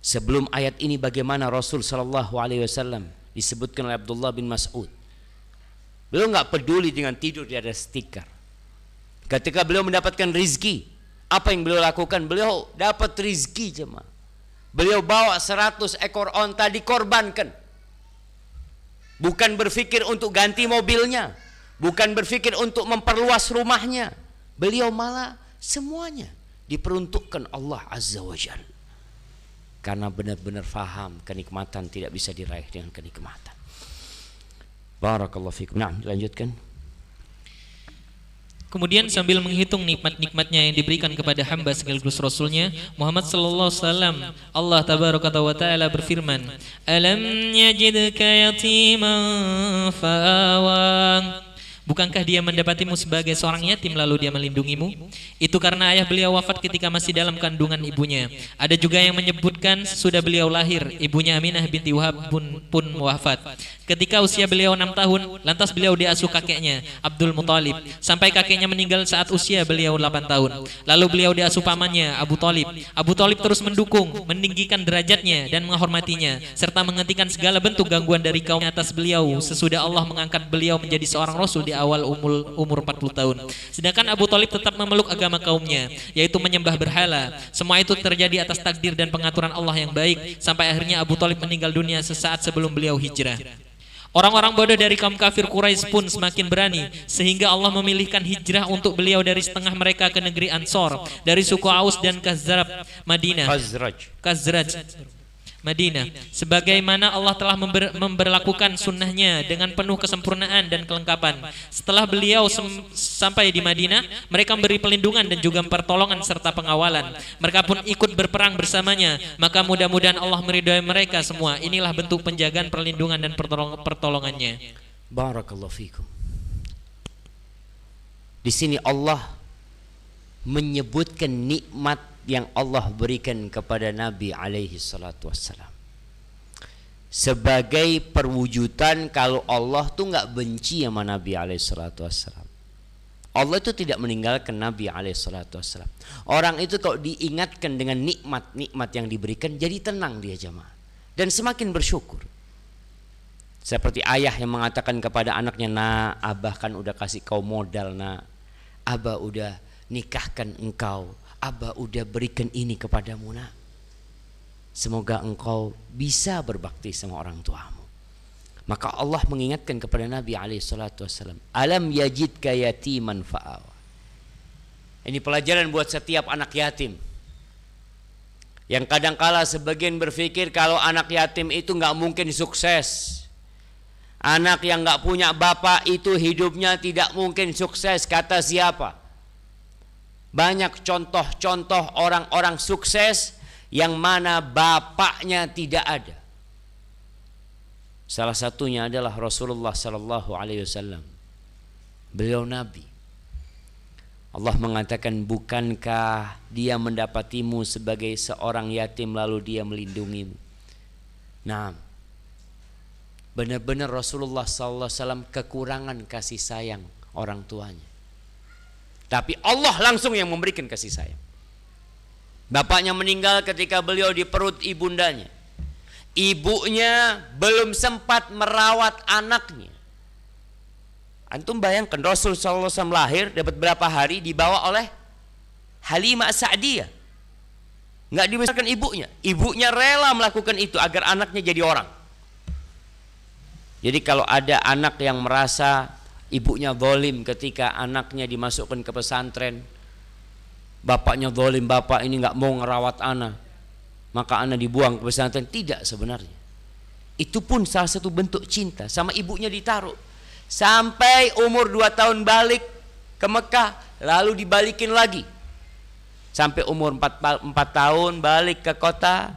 Sebelum ayat ini bagaimana Rasul Shallallahu Alaihi Wasallam disebutkan oleh Abdullah bin Mas'ud. Beliau nggak peduli dengan tidur di ada stiker. Ketika beliau mendapatkan rizki, apa yang beliau lakukan? Beliau dapat rizki jemaah. Beliau bawa seratus ekor onta dikorbankan bukan berpikir untuk ganti mobilnya, bukan berpikir untuk memperluas rumahnya. Beliau malah semuanya diperuntukkan Allah Azza wa Jal. Karena benar-benar faham kenikmatan tidak bisa diraih dengan kenikmatan. Barakallahu fikum. Nah, lanjutkan. Kemudian sambil menghitung nikmat-nikmatnya yang diberikan kepada hamba sekaligus Rasulnya, Muhammad Sallallahu Alaihi Wasallam, Allah Tabaraka wa Ta'ala berfirman, Alam yajidka yatiman fa'awang. Bukankah dia mendapatimu sebagai seorang yatim lalu dia melindungimu? Itu karena ayah beliau wafat ketika masih dalam kandungan ibunya. Ada juga yang menyebutkan sudah beliau lahir, ibunya Aminah binti Wahab pun, pun wafat. Ketika usia beliau enam tahun, lantas beliau diasuh kakeknya, Abdul Muthalib, sampai kakeknya meninggal saat usia beliau delapan tahun. Lalu beliau diasuh pamannya, Abu Talib. Abu Talib terus mendukung, meninggikan derajatnya dan menghormatinya, serta menghentikan segala bentuk gangguan dari kaum atas beliau sesudah Allah mengangkat beliau menjadi seorang rasul di awal umur, umur 40 tahun. Sedangkan Abu Talib tetap memeluk agama kaumnya, yaitu menyembah berhala. Semua itu terjadi atas takdir dan pengaturan Allah yang baik, sampai akhirnya Abu Talib meninggal dunia sesaat sebelum beliau hijrah. Orang-orang bodoh dari kaum kafir Quraisy pun semakin berani sehingga Allah memilihkan hijrah untuk beliau dari setengah mereka ke negeri Ansor dari suku Aus dan Khazraj Madinah. Khazraj. Khazraj. Madinah. Sebagaimana Allah telah member, memberlakukan sunnahnya dengan penuh kesempurnaan dan kelengkapan. Setelah beliau sem, sampai di Madinah, mereka memberi pelindungan dan juga pertolongan serta pengawalan. Mereka pun ikut berperang bersamanya. Maka mudah-mudahan Allah meridhai mereka semua. Inilah bentuk penjagaan perlindungan dan pertolong, pertolongannya. Barakallahu fikum. Di sini Allah menyebutkan nikmat yang Allah berikan kepada Nabi alaihi salatu wassalam sebagai perwujudan kalau Allah tuh nggak benci sama Nabi alaihi salatu wassalam Allah itu tidak meninggalkan Nabi alaihi salatu wassalam orang itu kalau diingatkan dengan nikmat-nikmat yang diberikan jadi tenang dia jemaah dan semakin bersyukur seperti ayah yang mengatakan kepada anaknya Nah abah kan udah kasih kau modal nah Abah udah nikahkan engkau Abah udah berikan ini kepadamu nak. Semoga engkau bisa berbakti sama orang tuamu. Maka Allah mengingatkan kepada Nabi alaihi wasallam, "Alam yajid yatiman fa'awa." Ini pelajaran buat setiap anak yatim. Yang kadangkala sebagian berpikir kalau anak yatim itu nggak mungkin sukses. Anak yang nggak punya bapak itu hidupnya tidak mungkin sukses kata siapa? Banyak contoh-contoh orang-orang sukses yang mana bapaknya tidak ada. Salah satunya adalah Rasulullah Sallallahu Alaihi Wasallam. Beliau Nabi. Allah mengatakan bukankah dia mendapatimu sebagai seorang yatim lalu dia melindungimu. Nah, benar-benar Rasulullah SAW kekurangan kasih sayang orang tuanya. Tapi Allah langsung yang memberikan kasih sayang. Bapaknya meninggal ketika beliau di perut ibundanya. Ibunya belum sempat merawat anaknya. Antum bayangkan Rasul SAW lahir dapat berapa hari dibawa oleh Halimah Sa'diyah. Nggak dibesarkan ibunya. Ibunya rela melakukan itu agar anaknya jadi orang. Jadi kalau ada anak yang merasa ibunya zolim ketika anaknya dimasukkan ke pesantren bapaknya zolim bapak ini nggak mau ngerawat anak maka anak dibuang ke pesantren tidak sebenarnya itu pun salah satu bentuk cinta sama ibunya ditaruh sampai umur 2 tahun balik ke Mekah lalu dibalikin lagi sampai umur 4, 4 tahun balik ke kota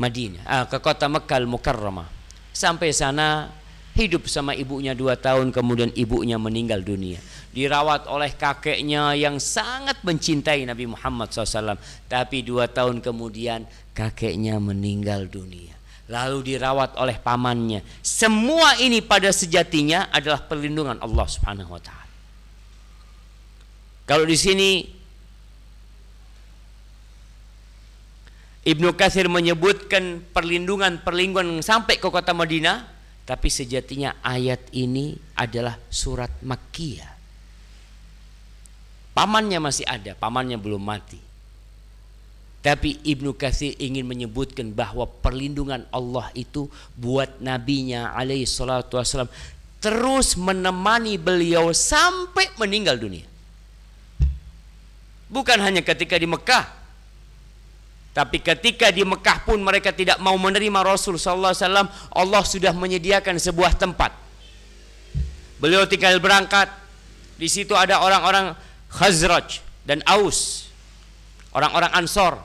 Madinah eh, ke kota Mekah mukarramah sampai sana hidup sama ibunya dua tahun kemudian ibunya meninggal dunia dirawat oleh kakeknya yang sangat mencintai Nabi Muhammad SAW tapi dua tahun kemudian kakeknya meninggal dunia lalu dirawat oleh pamannya semua ini pada sejatinya adalah perlindungan Allah Subhanahu wa taala kalau di sini Ibnu Katsir menyebutkan perlindungan perlindungan sampai ke kota Madinah tapi sejatinya ayat ini adalah surat Makkiyah. Pamannya masih ada, pamannya belum mati. Tapi Ibnu Katsir ingin menyebutkan bahwa perlindungan Allah itu buat nabinya alaihi salatu wasallam terus menemani beliau sampai meninggal dunia. Bukan hanya ketika di Mekah, tapi ketika di Mekah pun mereka tidak mau menerima Rasul sallallahu alaihi wasallam, Allah sudah menyediakan sebuah tempat. Beliau tinggal berangkat. Di situ ada orang-orang Khazraj dan Aus. Orang-orang Ansor.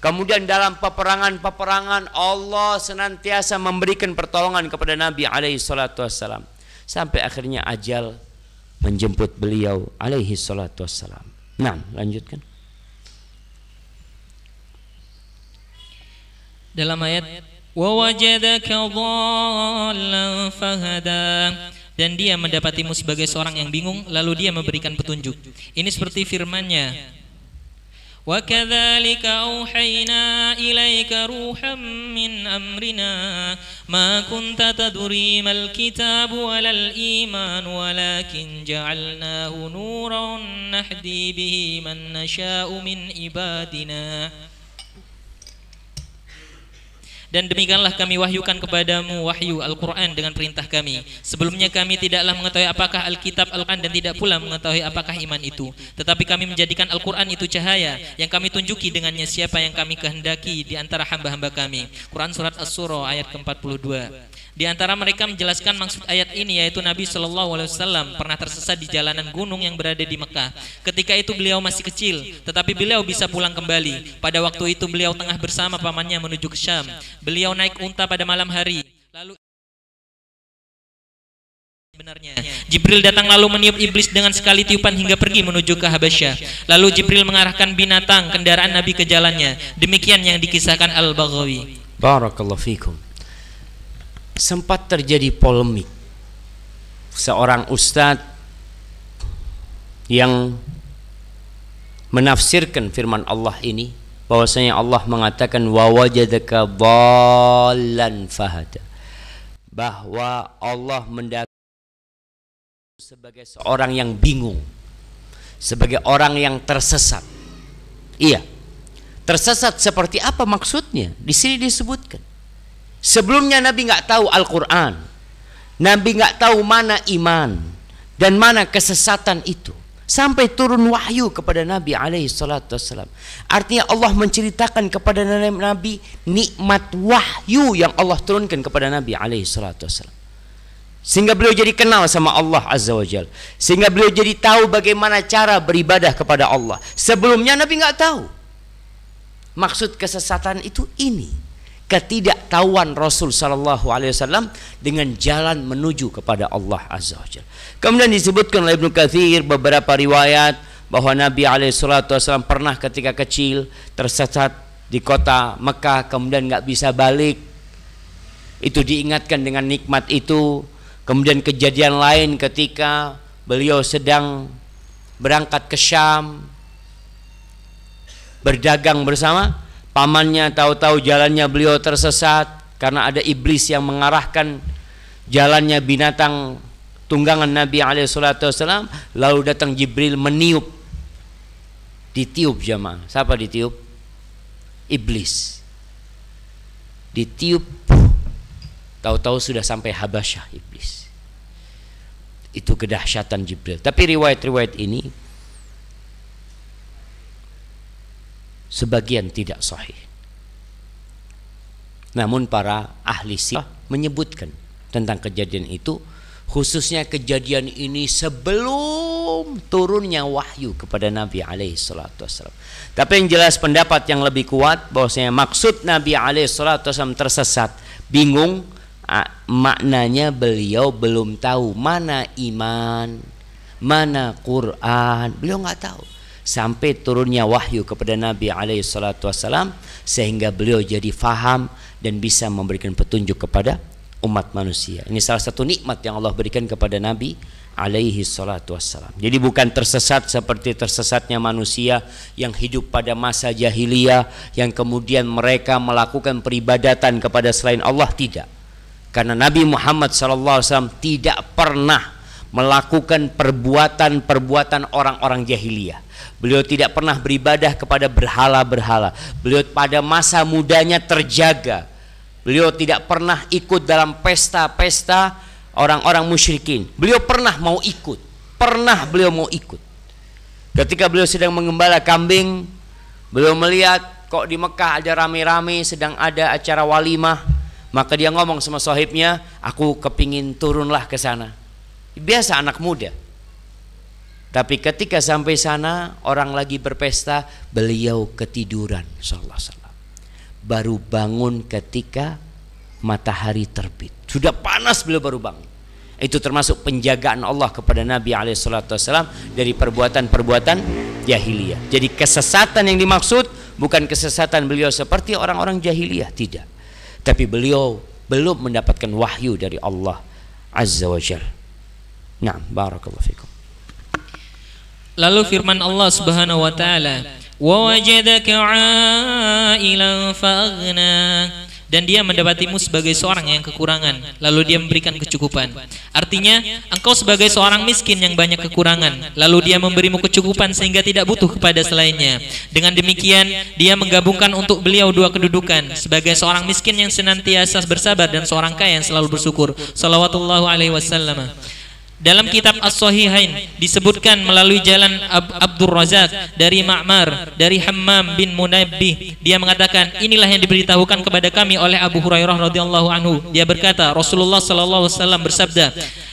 Kemudian dalam peperangan-peperangan Allah senantiasa memberikan pertolongan kepada Nabi alaihi salatu sampai akhirnya ajal menjemput beliau alaihi salatu wasallam. Nah, lanjutkan. dalam ayat dan dia mendapatimu sebagai seorang yang bingung lalu dia memberikan petunjuk ini seperti firmannya وكذلك أوحينا إليك روحا من أمرنا ما كنت تدري ما الكتاب ولا الإيمان ولكن جعلناه نورا نهدي به من نشاء من dan demikianlah kami wahyukan kepadamu wahyu Al-Quran dengan perintah kami. Sebelumnya kami tidaklah mengetahui apakah Alkitab Al-Quran dan tidak pula mengetahui apakah iman itu. Tetapi kami menjadikan Al-Quran itu cahaya yang kami tunjuki dengannya siapa yang kami kehendaki di antara hamba-hamba kami. Quran Surat As-Surah ayat ke-42. Di antara mereka menjelaskan maksud ayat ini yaitu Nabi Shallallahu Alaihi Wasallam pernah tersesat di jalanan gunung yang berada di Mekah. Ketika itu beliau masih kecil, tetapi beliau bisa pulang kembali. Pada waktu itu beliau tengah bersama pamannya menuju ke Syam. Beliau naik unta pada malam hari. Lalu Benarnya. Jibril datang lalu meniup iblis dengan sekali tiupan hingga pergi menuju ke Habasyah. Lalu Jibril mengarahkan binatang kendaraan Nabi ke jalannya. Demikian yang dikisahkan Al-Baghawi. Barakallahu fikum sempat terjadi polemik seorang ustadz yang menafsirkan firman Allah ini bahwasanya Allah mengatakan wa wajadaka dhalan fahada bahwa Allah mendatangi sebagai seorang yang bingung sebagai orang yang tersesat iya tersesat seperti apa maksudnya di sini disebutkan Sebelumnya Nabi nggak tahu Al-Quran. Nabi nggak tahu mana iman dan mana kesesatan itu. Sampai turun wahyu kepada Nabi alaihi salatu wassalam. Artinya Allah menceritakan kepada Nabi nikmat wahyu yang Allah turunkan kepada Nabi alaihi salatu wassalam. Sehingga beliau jadi kenal sama Allah Azza wa Jal. Sehingga beliau jadi tahu bagaimana cara beribadah kepada Allah. Sebelumnya Nabi nggak tahu. Maksud kesesatan itu ini ketidaktahuan Rasul Shallallahu Alaihi Wasallam dengan jalan menuju kepada Allah Azza Wajalla. Kemudian disebutkan oleh Ibnu Kathir beberapa riwayat bahwa Nabi Alaihissalam pernah ketika kecil tersesat di kota Mekah kemudian nggak bisa balik itu diingatkan dengan nikmat itu kemudian kejadian lain ketika beliau sedang berangkat ke Syam berdagang bersama pamannya tahu-tahu jalannya beliau tersesat karena ada iblis yang mengarahkan jalannya binatang tunggangan Nabi SAW lalu datang Jibril meniup ditiup jamaah siapa ditiup iblis ditiup tahu-tahu sudah sampai Habasyah iblis itu kedahsyatan Jibril tapi riwayat-riwayat ini sebagian tidak sahih. Namun para ahli sirah menyebutkan tentang kejadian itu khususnya kejadian ini sebelum turunnya wahyu kepada Nabi alaihi salatu wasallam. Tapi yang jelas pendapat yang lebih kuat bahwasanya maksud Nabi alaihi salatu wasallam tersesat, bingung maknanya beliau belum tahu mana iman, mana Quran, beliau nggak tahu sampai turunnya wahyu kepada Nabi alaihi salatu wasalam sehingga beliau jadi faham dan bisa memberikan petunjuk kepada umat manusia. Ini salah satu nikmat yang Allah berikan kepada Nabi alaihi salatu wassalam. Jadi bukan tersesat seperti tersesatnya manusia yang hidup pada masa jahiliyah yang kemudian mereka melakukan peribadatan kepada selain Allah tidak. Karena Nabi Muhammad sallallahu alaihi wasallam tidak pernah melakukan perbuatan-perbuatan orang-orang jahiliyah. Beliau tidak pernah beribadah kepada berhala-berhala. Beliau pada masa mudanya terjaga. Beliau tidak pernah ikut dalam pesta-pesta orang-orang musyrikin. Beliau pernah mau ikut, pernah beliau mau ikut. Ketika beliau sedang mengembala kambing, beliau melihat kok di Mekah ada rame-rame sedang ada acara walimah, maka dia ngomong sama sohibnya, aku kepingin turunlah ke sana. Biasa anak muda. Tapi ketika sampai sana orang lagi berpesta, beliau ketiduran sallallahu alaihi wasallam. Baru bangun ketika matahari terbit. Sudah panas beliau baru bangun. Itu termasuk penjagaan Allah kepada Nabi Alaihissalam dari perbuatan-perbuatan jahiliyah. Jadi kesesatan yang dimaksud bukan kesesatan beliau seperti orang-orang jahiliyah, tidak. Tapi beliau belum mendapatkan wahyu dari Allah Azza wa Jalla. Nah, barakallahu fikum. Lalu firman Allah Subhanahu wa taala, "Wa wajadaka 'ailan faghna." Dan dia mendapatimu sebagai seorang yang kekurangan, lalu dia memberikan kecukupan. Artinya, engkau sebagai seorang miskin yang banyak kekurangan, lalu dia memberimu kecukupan sehingga tidak butuh kepada selainnya. Dengan demikian, dia menggabungkan untuk beliau dua kedudukan, sebagai seorang miskin yang senantiasa bersabar dan seorang kaya yang selalu bersyukur. Salawatullahu alaihi wasallam. Dalam kitab As-Sahihain disebutkan melalui jalan Ab Abdur Razak dari Ma'mar dari Hammam bin Munabbih dia mengatakan inilah yang diberitahukan kepada kami oleh Abu Hurairah radhiyallahu anhu dia berkata Rasulullah sallallahu alaihi wasallam bersabda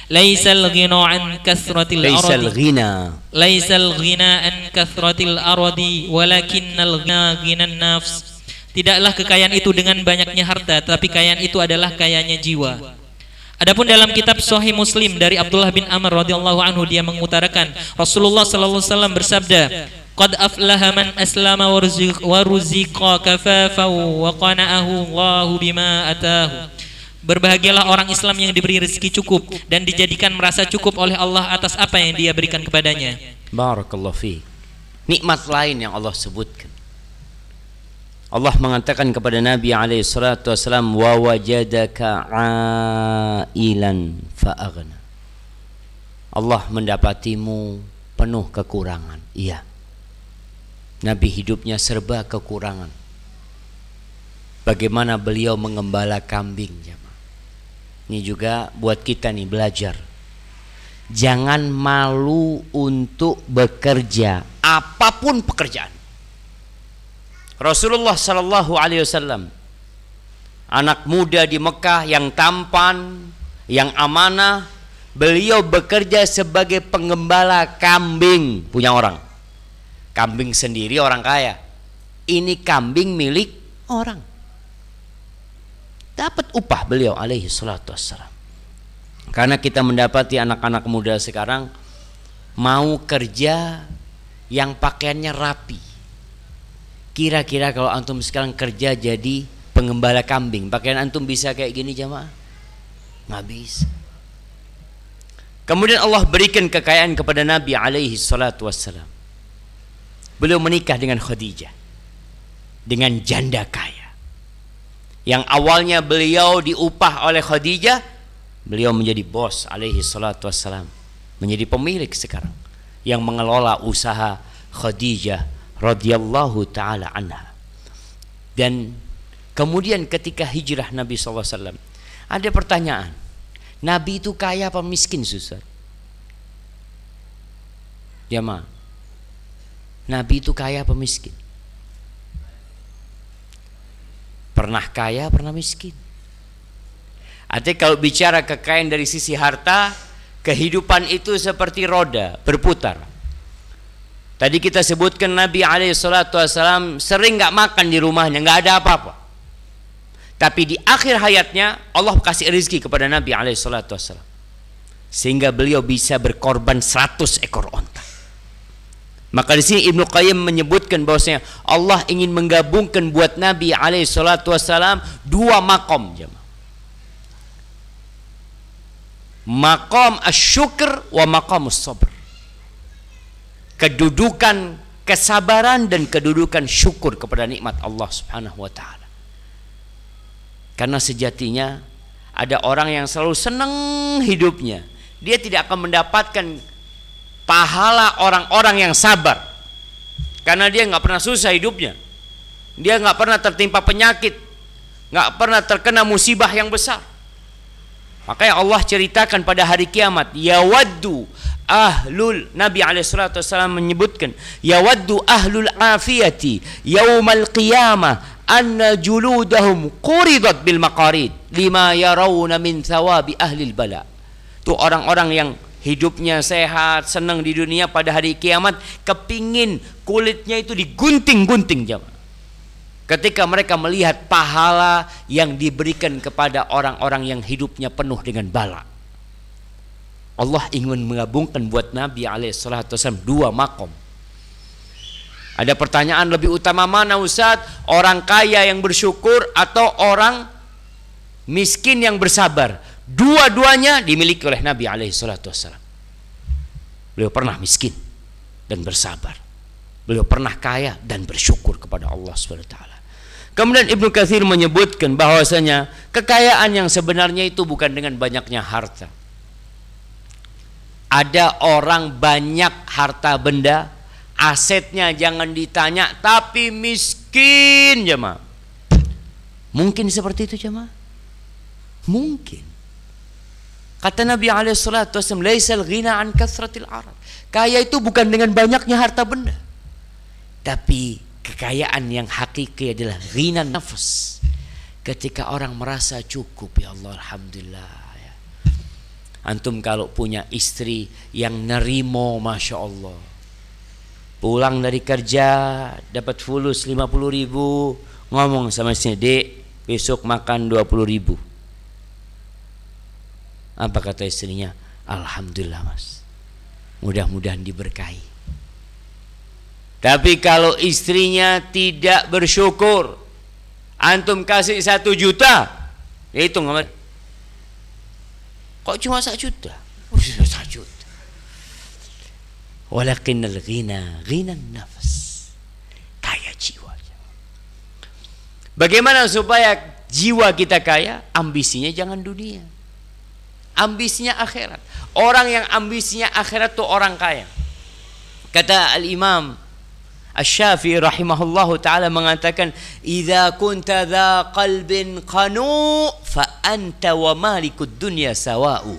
Laisal ghina an kathratil aradi Laisal ghina Laisal ghina an kathratil aradi walakinnal ghina ghinan nafs Tidaklah kekayaan itu dengan banyaknya harta tapi kekayaan itu adalah kayanya jiwa Adapun dalam kitab Sahih Muslim dari Abdullah bin Amr radhiyallahu anhu dia mengutarakan Rasulullah sallallahu alaihi wasallam bersabda Qad aflaha man aslama wa ruziqa kafafa wa qana'ahu Allahu bima atahu Berbahagialah orang Islam yang diberi rezeki cukup dan dijadikan merasa cukup oleh Allah atas apa yang dia berikan kepadanya. Barakallahu fi. Nikmat lain yang Allah sebutkan Allah mengatakan kepada Nabi alaihi salatu wasallam wa wajadaka ailan aghna. Allah mendapatimu penuh kekurangan iya Nabi hidupnya serba kekurangan bagaimana beliau mengembala kambing jemaah ini juga buat kita nih belajar jangan malu untuk bekerja apapun pekerjaan Rasulullah Shallallahu Alaihi Wasallam anak muda di Mekah yang tampan yang amanah beliau bekerja sebagai pengembala kambing punya orang kambing sendiri orang kaya ini kambing milik orang dapat upah beliau alaihi salatu wassalam karena kita mendapati anak-anak muda sekarang mau kerja yang pakaiannya rapi Kira-kira kalau antum sekarang kerja jadi pengembala kambing, pakaian antum bisa kayak gini jamaah? Nggak bisa. Kemudian Allah berikan kekayaan kepada Nabi alaihi salatu wassalam. Beliau menikah dengan Khadijah. Dengan janda kaya. Yang awalnya beliau diupah oleh Khadijah, beliau menjadi bos alaihi salatu wassalam. Menjadi pemilik sekarang. Yang mengelola usaha Khadijah radhiyallahu taala anha. Dan kemudian ketika hijrah Nabi SAW ada pertanyaan. Nabi itu kaya apa miskin, susah ya Jamaah. Nabi itu kaya apa miskin? Pernah kaya, pernah miskin. Artinya kalau bicara kekayaan dari sisi harta, kehidupan itu seperti roda berputar Tadi kita sebutkan Nabi SAW sering nggak makan di rumahnya, nggak ada apa-apa. Tapi di akhir hayatnya Allah kasih rezeki kepada Nabi SAW. Sehingga beliau bisa berkorban 100 ekor onta. Maka di sini Ibnu Qayyim menyebutkan bahwasanya Allah ingin menggabungkan buat Nabi SAW dua makom Makom asyukur wa makom sabr kedudukan kesabaran dan kedudukan syukur kepada nikmat Allah Subhanahu wa taala. Karena sejatinya ada orang yang selalu senang hidupnya. Dia tidak akan mendapatkan pahala orang-orang yang sabar. Karena dia nggak pernah susah hidupnya. Dia nggak pernah tertimpa penyakit, nggak pernah terkena musibah yang besar. Makanya Allah ceritakan pada hari kiamat, ya waddu ahlul Nabi Wasallam menyebutkan yawaddu ahlul afiyati yaumal qiyamah anna juludahum quridat bil maqarid lima yarawna min thawabi ahlil bala Tu orang-orang yang hidupnya sehat, senang di dunia pada hari kiamat, kepingin kulitnya itu digunting-gunting jamaah. Ketika mereka melihat pahala yang diberikan kepada orang-orang yang hidupnya penuh dengan balak. Allah ingin menggabungkan buat Nabi alaihissalam dua makom. Ada pertanyaan lebih utama mana Ustaz? Orang kaya yang bersyukur atau orang miskin yang bersabar? Dua-duanya dimiliki oleh Nabi alaihissalam. Beliau pernah miskin dan bersabar. Beliau pernah kaya dan bersyukur kepada Allah swt. Kemudian Ibnu Katsir menyebutkan bahwasanya kekayaan yang sebenarnya itu bukan dengan banyaknya harta, ada orang banyak harta benda, asetnya jangan ditanya, tapi miskin jemaah. Mungkin seperti itu jemaah? Mungkin. Kata Nabi SAW, Laisal ghina an kasratil arad. Kaya itu bukan dengan banyaknya harta benda. Tapi kekayaan yang hakiki adalah ghina nafas. Ketika orang merasa cukup, ya Allah, Alhamdulillah Antum kalau punya istri yang nerimo Masya Allah Pulang dari kerja dapat fulus 50 ribu Ngomong sama istri Dek besok makan 20 ribu Apa kata istrinya Alhamdulillah mas Mudah-mudahan diberkahi Tapi kalau istrinya tidak bersyukur Antum kasih satu juta ya Hitung ngomong kok cuma satu juta oh, satu juta walakin al ghina ghina nafas kaya jiwa bagaimana supaya jiwa kita kaya ambisinya jangan dunia ambisinya akhirat orang yang ambisinya akhirat tuh orang kaya kata al imam Asy-Syafi'i rahimahullahu taala mengatakan, "Idza kunta dha qalbin qanu fa anta wa malikud dunya sawa'u."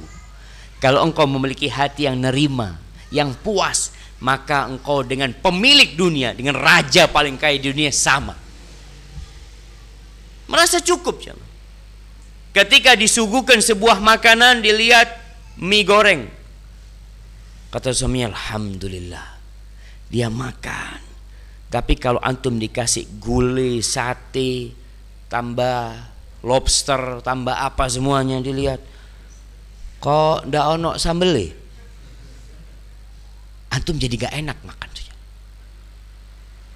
Kalau engkau memiliki hati yang nerima, yang puas, maka engkau dengan pemilik dunia, dengan raja paling kaya di dunia sama. Merasa cukup, jemaah. Ketika disuguhkan sebuah makanan dilihat mie goreng. Kata suami, "Alhamdulillah." Dia makan tapi kalau antum dikasih gulai, sate, tambah lobster, tambah apa semuanya dilihat. Kok ndak ono sambel? E? Antum jadi gak enak makan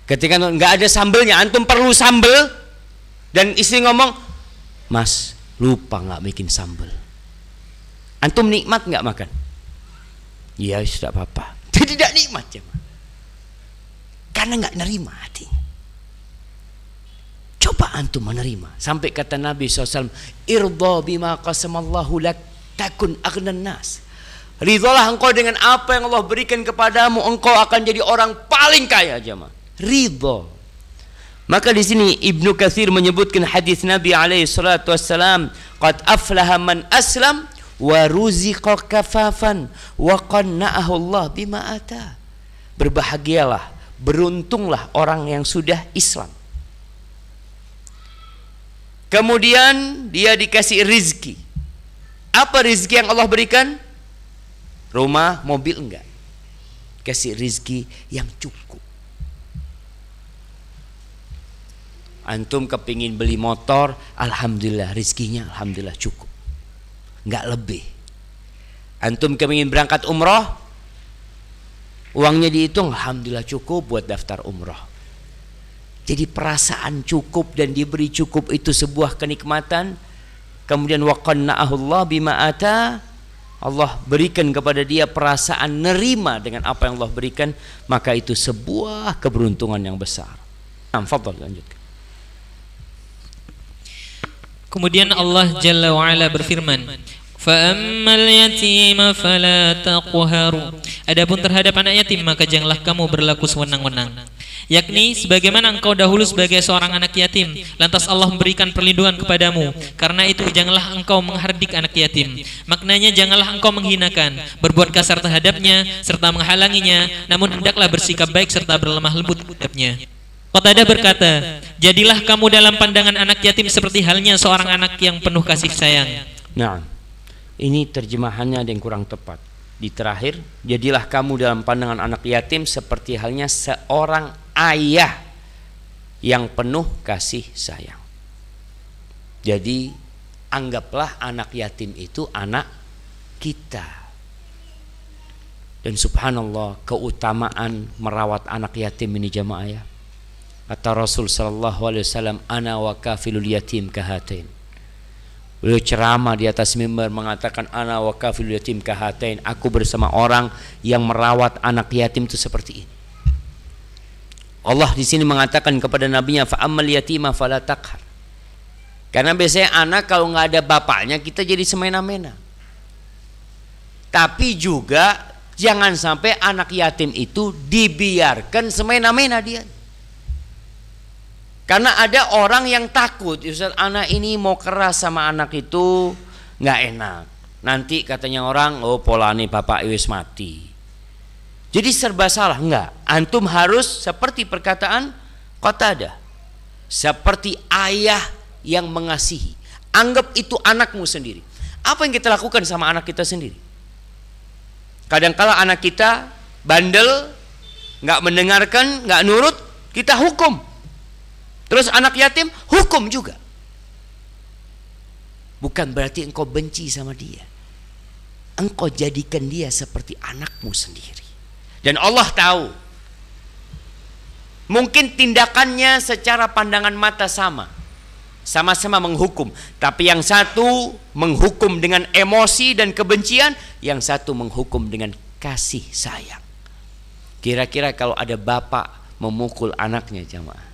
Ketika nggak ada sambelnya, antum perlu sambel dan istri ngomong, "Mas, lupa nggak bikin sambel." Antum nikmat nggak makan? Iya, sudah apa-apa. Tidak nikmat ya, Mas karena nggak nerima hatinya. Coba antum menerima. Sampai kata Nabi SAW, irba bima qasamallahu lak takun agnan nas. Ridholah engkau dengan apa yang Allah berikan kepadamu, engkau akan jadi orang paling kaya jemaah. Ridho. Maka di sini Ibnu Katsir menyebutkan hadis Nabi alaihi salatu wassalam, "Qad aflaha man aslam wa ruziqa kafafan wa qanna'ahu Allah bima ata." Berbahagialah beruntunglah orang yang sudah Islam. Kemudian dia dikasih rizki. Apa rizki yang Allah berikan? Rumah, mobil enggak. Kasih rizki yang cukup. Antum kepingin beli motor, alhamdulillah rizkinya alhamdulillah cukup. Enggak lebih. Antum kepingin berangkat umroh, uangnya dihitung alhamdulillah cukup buat daftar umroh jadi perasaan cukup dan diberi cukup itu sebuah kenikmatan kemudian waqanna'ahullah bima ata Allah berikan kepada dia perasaan nerima dengan apa yang Allah berikan maka itu sebuah keberuntungan yang besar. Nah, lanjutkan. Kemudian Allah Jalla wa'ala berfirman Fa'ammal yatima fala taqharu. Adapun terhadap anak yatim maka janganlah kamu berlaku sewenang-wenang. Yakni sebagaimana engkau dahulu sebagai seorang anak yatim lantas Allah memberikan perlindungan kepadamu karena itu janganlah engkau menghardik anak yatim maknanya janganlah engkau menghinakan berbuat kasar terhadapnya serta menghalanginya namun hendaklah bersikap baik serta berlemah lembut terhadapnya Qatadah berkata, "Jadilah kamu dalam pandangan anak yatim seperti halnya seorang anak yang penuh kasih sayang." Nah. Ini terjemahannya ada yang kurang tepat. Di terakhir, jadilah kamu dalam pandangan anak yatim seperti halnya seorang ayah yang penuh kasih sayang. Jadi anggaplah anak yatim itu anak kita. Dan subhanallah keutamaan merawat anak yatim ini jamaah ya. Kata Rasul sallallahu alaihi wasallam ana wa kafilul yatim kahatin." Beliau ceramah di atas mimbar mengatakan ana wa kafil yatim kahatain. Aku bersama orang yang merawat anak yatim itu seperti ini. Allah di sini mengatakan kepada nabinya fa ammal yatima falatakhar. Karena biasanya anak kalau nggak ada bapaknya kita jadi semena-mena. Tapi juga jangan sampai anak yatim itu dibiarkan semena-mena dia. Karena ada orang yang takut, Ustaz anak ini mau keras sama anak itu nggak enak. Nanti katanya orang, oh pola ini bapak Iwis mati. Jadi serba salah enggak. Antum harus seperti perkataan kota ada Seperti ayah yang mengasihi. Anggap itu anakmu sendiri. Apa yang kita lakukan sama anak kita sendiri? Kadang-kala anak kita bandel, nggak mendengarkan, nggak nurut, kita hukum Terus anak yatim hukum juga. Bukan berarti engkau benci sama dia. Engkau jadikan dia seperti anakmu sendiri. Dan Allah tahu. Mungkin tindakannya secara pandangan mata sama. Sama-sama menghukum, tapi yang satu menghukum dengan emosi dan kebencian, yang satu menghukum dengan kasih sayang. Kira-kira kalau ada bapak memukul anaknya jamaah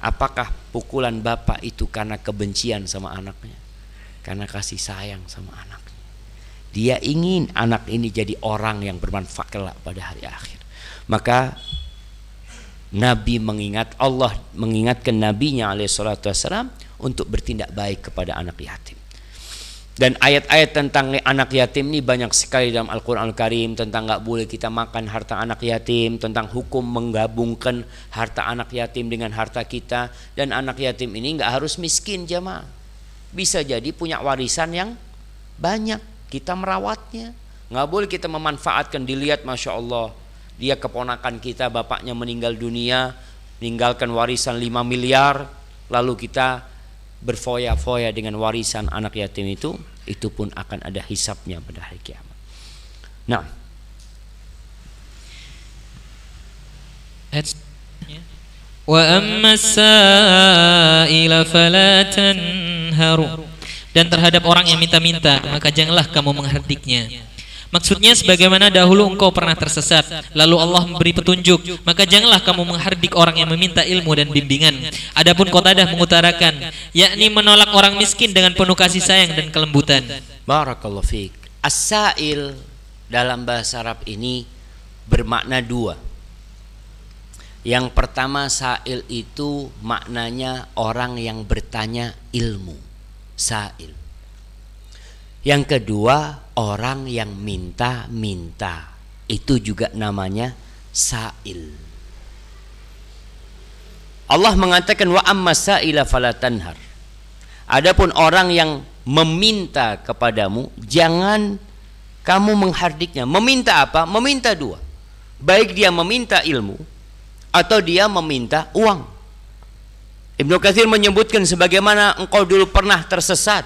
Apakah pukulan bapak itu karena kebencian sama anaknya? Karena kasih sayang sama anaknya. Dia ingin anak ini jadi orang yang bermanfaat kelak pada hari akhir. Maka Nabi mengingat Allah mengingatkan nabinya alaihi salatu wasalam untuk bertindak baik kepada anak yatim. Dan ayat-ayat tentang anak yatim ini banyak sekali dalam Al-Quran Al-Karim tentang nggak boleh kita makan harta anak yatim, tentang hukum menggabungkan harta anak yatim dengan harta kita dan anak yatim ini nggak harus miskin jemaah. Bisa jadi punya warisan yang banyak, kita merawatnya. Nggak boleh kita memanfaatkan dilihat masya Allah dia keponakan kita bapaknya meninggal dunia, meninggalkan warisan 5 miliar, lalu kita berfoya-foya dengan warisan anak yatim itu itu pun akan ada hisapnya pada hari kiamat nah وأما dan terhadap orang yang minta-minta maka janganlah kamu menghardiknya Maksudnya sebagaimana dahulu engkau pernah tersesat, lalu Allah memberi petunjuk, maka janganlah kamu menghardik orang yang meminta ilmu dan bimbingan. Adapun Qatadah mengutarakan, yakni menolak orang miskin dengan penuh kasih sayang dan kelembutan. Barakallahu fiqh As-sa'il dalam bahasa Arab ini bermakna dua. Yang pertama sa'il itu maknanya orang yang bertanya ilmu. Sa'il. Yang kedua, orang yang minta-minta. Itu juga namanya sail. Allah mengatakan wa amma saila falatanhar. Adapun orang yang meminta kepadamu, jangan kamu menghardiknya. Meminta apa? Meminta dua. Baik dia meminta ilmu atau dia meminta uang. Ibnu Katsir menyebutkan sebagaimana engkau dulu pernah tersesat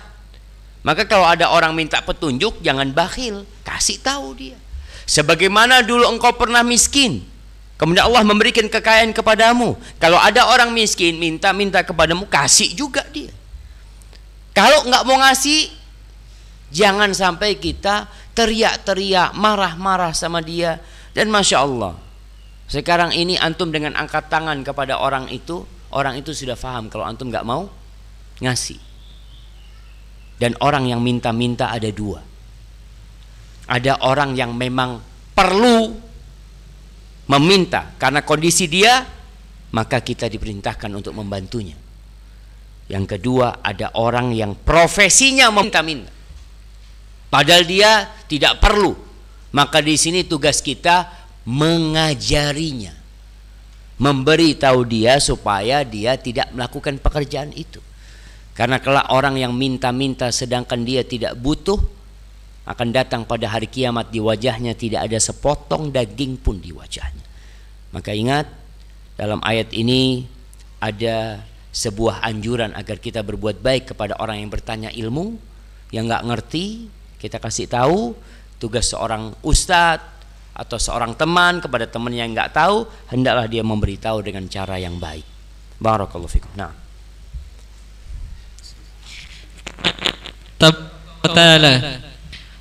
maka kalau ada orang minta petunjuk jangan bakhil, kasih tahu dia. Sebagaimana dulu engkau pernah miskin, kemudian Allah memberikan kekayaan kepadamu. Kalau ada orang miskin minta-minta kepadamu, kasih juga dia. Kalau nggak mau ngasih, jangan sampai kita teriak-teriak, marah-marah sama dia. Dan masya Allah, sekarang ini antum dengan angkat tangan kepada orang itu, orang itu sudah faham kalau antum nggak mau ngasih dan orang yang minta-minta ada dua. Ada orang yang memang perlu meminta karena kondisi dia, maka kita diperintahkan untuk membantunya. Yang kedua, ada orang yang profesinya meminta-minta. Padahal dia tidak perlu. Maka di sini tugas kita mengajarinya. memberi tahu dia supaya dia tidak melakukan pekerjaan itu. Karena kelak orang yang minta-minta sedangkan dia tidak butuh akan datang pada hari kiamat di wajahnya tidak ada sepotong daging pun di wajahnya. Maka ingat dalam ayat ini ada sebuah anjuran agar kita berbuat baik kepada orang yang bertanya ilmu yang nggak ngerti kita kasih tahu tugas seorang ustadz atau seorang teman kepada teman yang nggak tahu hendaklah dia memberitahu dengan cara yang baik. Barakallahu fikum. Nah.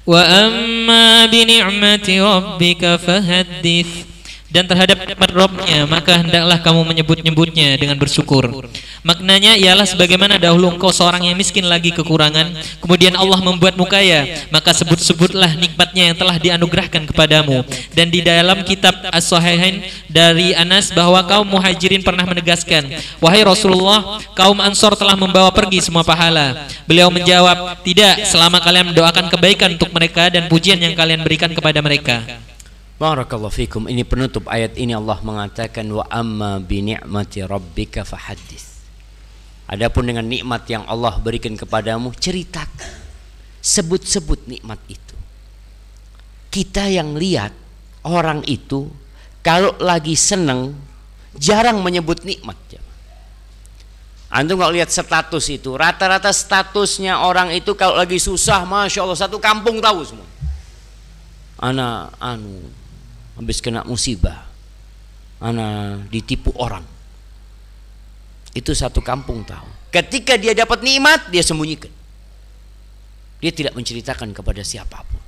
وأما بنعمة ربك فهدث dan terhadap Robnya maka hendaklah kamu menyebut-nyebutnya dengan bersyukur maknanya ialah sebagaimana dahulu engkau seorang yang miskin lagi kekurangan kemudian Allah membuatmu kaya maka sebut-sebutlah nikmatnya yang telah dianugerahkan kepadamu dan di dalam kitab As-Sahihain dari Anas bahwa kaum muhajirin pernah menegaskan wahai Rasulullah kaum Ansor telah membawa pergi semua pahala beliau menjawab tidak selama kalian mendoakan kebaikan untuk mereka dan pujian yang kalian berikan kepada mereka Barakallahu fikum. Ini penutup ayat ini Allah mengatakan wa amma bi ni'mati rabbika fahaddits. Adapun dengan nikmat yang Allah berikan kepadamu, ceritakan. Sebut-sebut nikmat itu. Kita yang lihat orang itu kalau lagi senang jarang menyebut nikmat. Antum kalau lihat status itu, rata-rata statusnya orang itu kalau lagi susah, masya Allah satu kampung tahu semua. Anak anu habis kena musibah ana ditipu orang itu satu kampung tahu ketika dia dapat nikmat dia sembunyikan dia tidak menceritakan kepada siapapun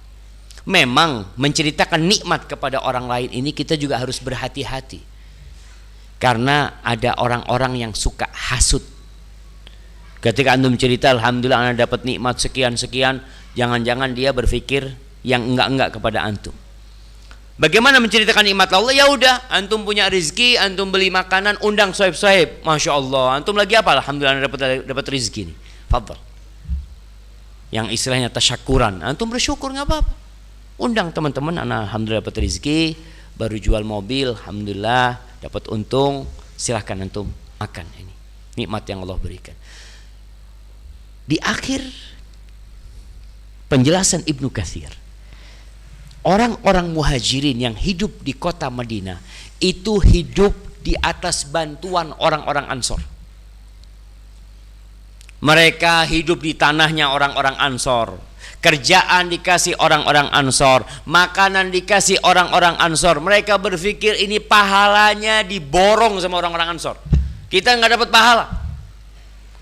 memang menceritakan nikmat kepada orang lain ini kita juga harus berhati-hati karena ada orang-orang yang suka hasut ketika antum cerita alhamdulillah anda dapat nikmat sekian sekian jangan-jangan dia berpikir yang enggak-enggak kepada antum Bagaimana menceritakan nikmat Allah? Ya udah, antum punya rezeki, antum beli makanan, undang sohib-sohib. Masya Allah, antum lagi apa? Alhamdulillah dapat dapat rezeki ini. Fadl. Yang istilahnya tasyakuran. Antum bersyukur nggak apa-apa. Undang teman-teman, anak alhamdulillah dapat rezeki, baru jual mobil, alhamdulillah dapat untung, silahkan antum makan ini. Nikmat yang Allah berikan. Di akhir penjelasan Ibnu Katsir orang-orang muhajirin yang hidup di kota Madinah itu hidup di atas bantuan orang-orang Ansor. Mereka hidup di tanahnya orang-orang Ansor. Kerjaan dikasih orang-orang Ansor, makanan dikasih orang-orang Ansor. Mereka berpikir ini pahalanya diborong sama orang-orang Ansor. Kita nggak dapat pahala.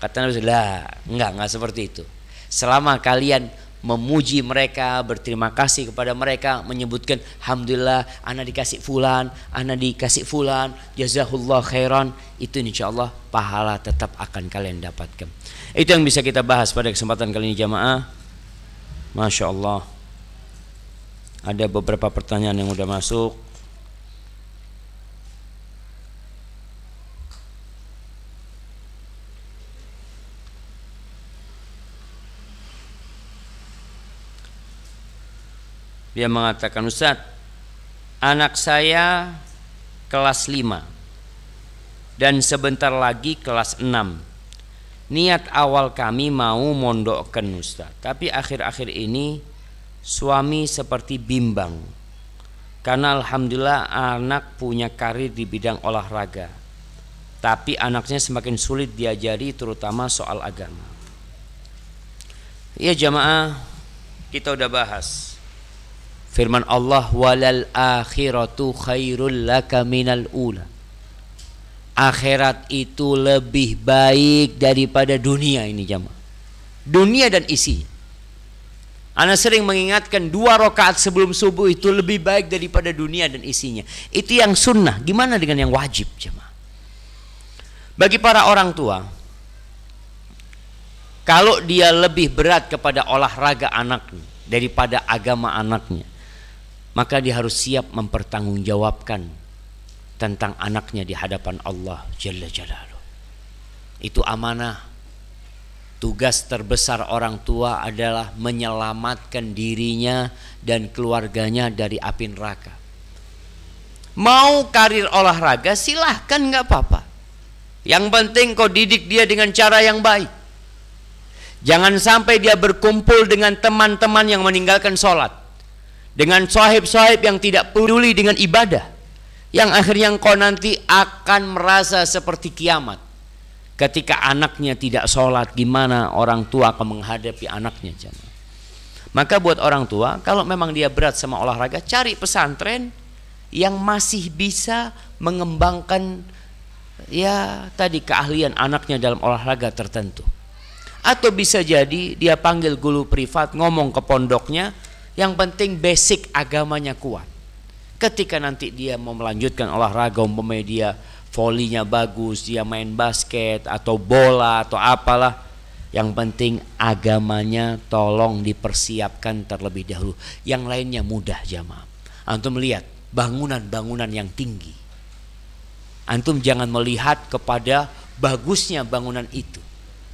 Kata Nabi, lah, nggak nggak seperti itu. Selama kalian memuji mereka, berterima kasih kepada mereka, menyebutkan alhamdulillah ana dikasih fulan, ana dikasih fulan, Jazahullah khairan. Itu insyaallah pahala tetap akan kalian dapatkan. Itu yang bisa kita bahas pada kesempatan kali ini jamaah. Masya Allah Ada beberapa pertanyaan yang sudah masuk Dia mengatakan, "Ustaz, anak saya kelas 5 dan sebentar lagi kelas 6. Niat awal kami mau mondokkan Ustaz, tapi akhir-akhir ini suami seperti bimbang. Karena alhamdulillah anak punya karir di bidang olahraga. Tapi anaknya semakin sulit diajari terutama soal agama. Ya jamaah, kita udah bahas Firman Allah walal akhiratu khairul laka minal ula. Akhirat itu lebih baik daripada dunia ini jamaah. Dunia dan isi. Anda sering mengingatkan dua rakaat sebelum subuh itu lebih baik daripada dunia dan isinya. Itu yang sunnah. Gimana dengan yang wajib jemaah? Bagi para orang tua, kalau dia lebih berat kepada olahraga anaknya daripada agama anaknya, maka dia harus siap mempertanggungjawabkan tentang anaknya di hadapan Allah Jalla Jalaluh. Itu amanah. Tugas terbesar orang tua adalah menyelamatkan dirinya dan keluarganya dari api neraka. Mau karir olahraga silahkan nggak apa-apa. Yang penting kau didik dia dengan cara yang baik. Jangan sampai dia berkumpul dengan teman-teman yang meninggalkan sholat dengan sahib-sahib yang tidak peduli dengan ibadah yang akhirnya kau nanti akan merasa seperti kiamat ketika anaknya tidak sholat gimana orang tua akan menghadapi anaknya jamaah maka buat orang tua kalau memang dia berat sama olahraga cari pesantren yang masih bisa mengembangkan ya tadi keahlian anaknya dalam olahraga tertentu atau bisa jadi dia panggil guru privat ngomong ke pondoknya yang penting basic agamanya kuat. Ketika nanti dia mau melanjutkan olahraga umpamanya dia volinya bagus, dia main basket atau bola atau apalah. Yang penting agamanya tolong dipersiapkan terlebih dahulu. Yang lainnya mudah jamaah. Antum lihat bangunan-bangunan yang tinggi. Antum jangan melihat kepada bagusnya bangunan itu.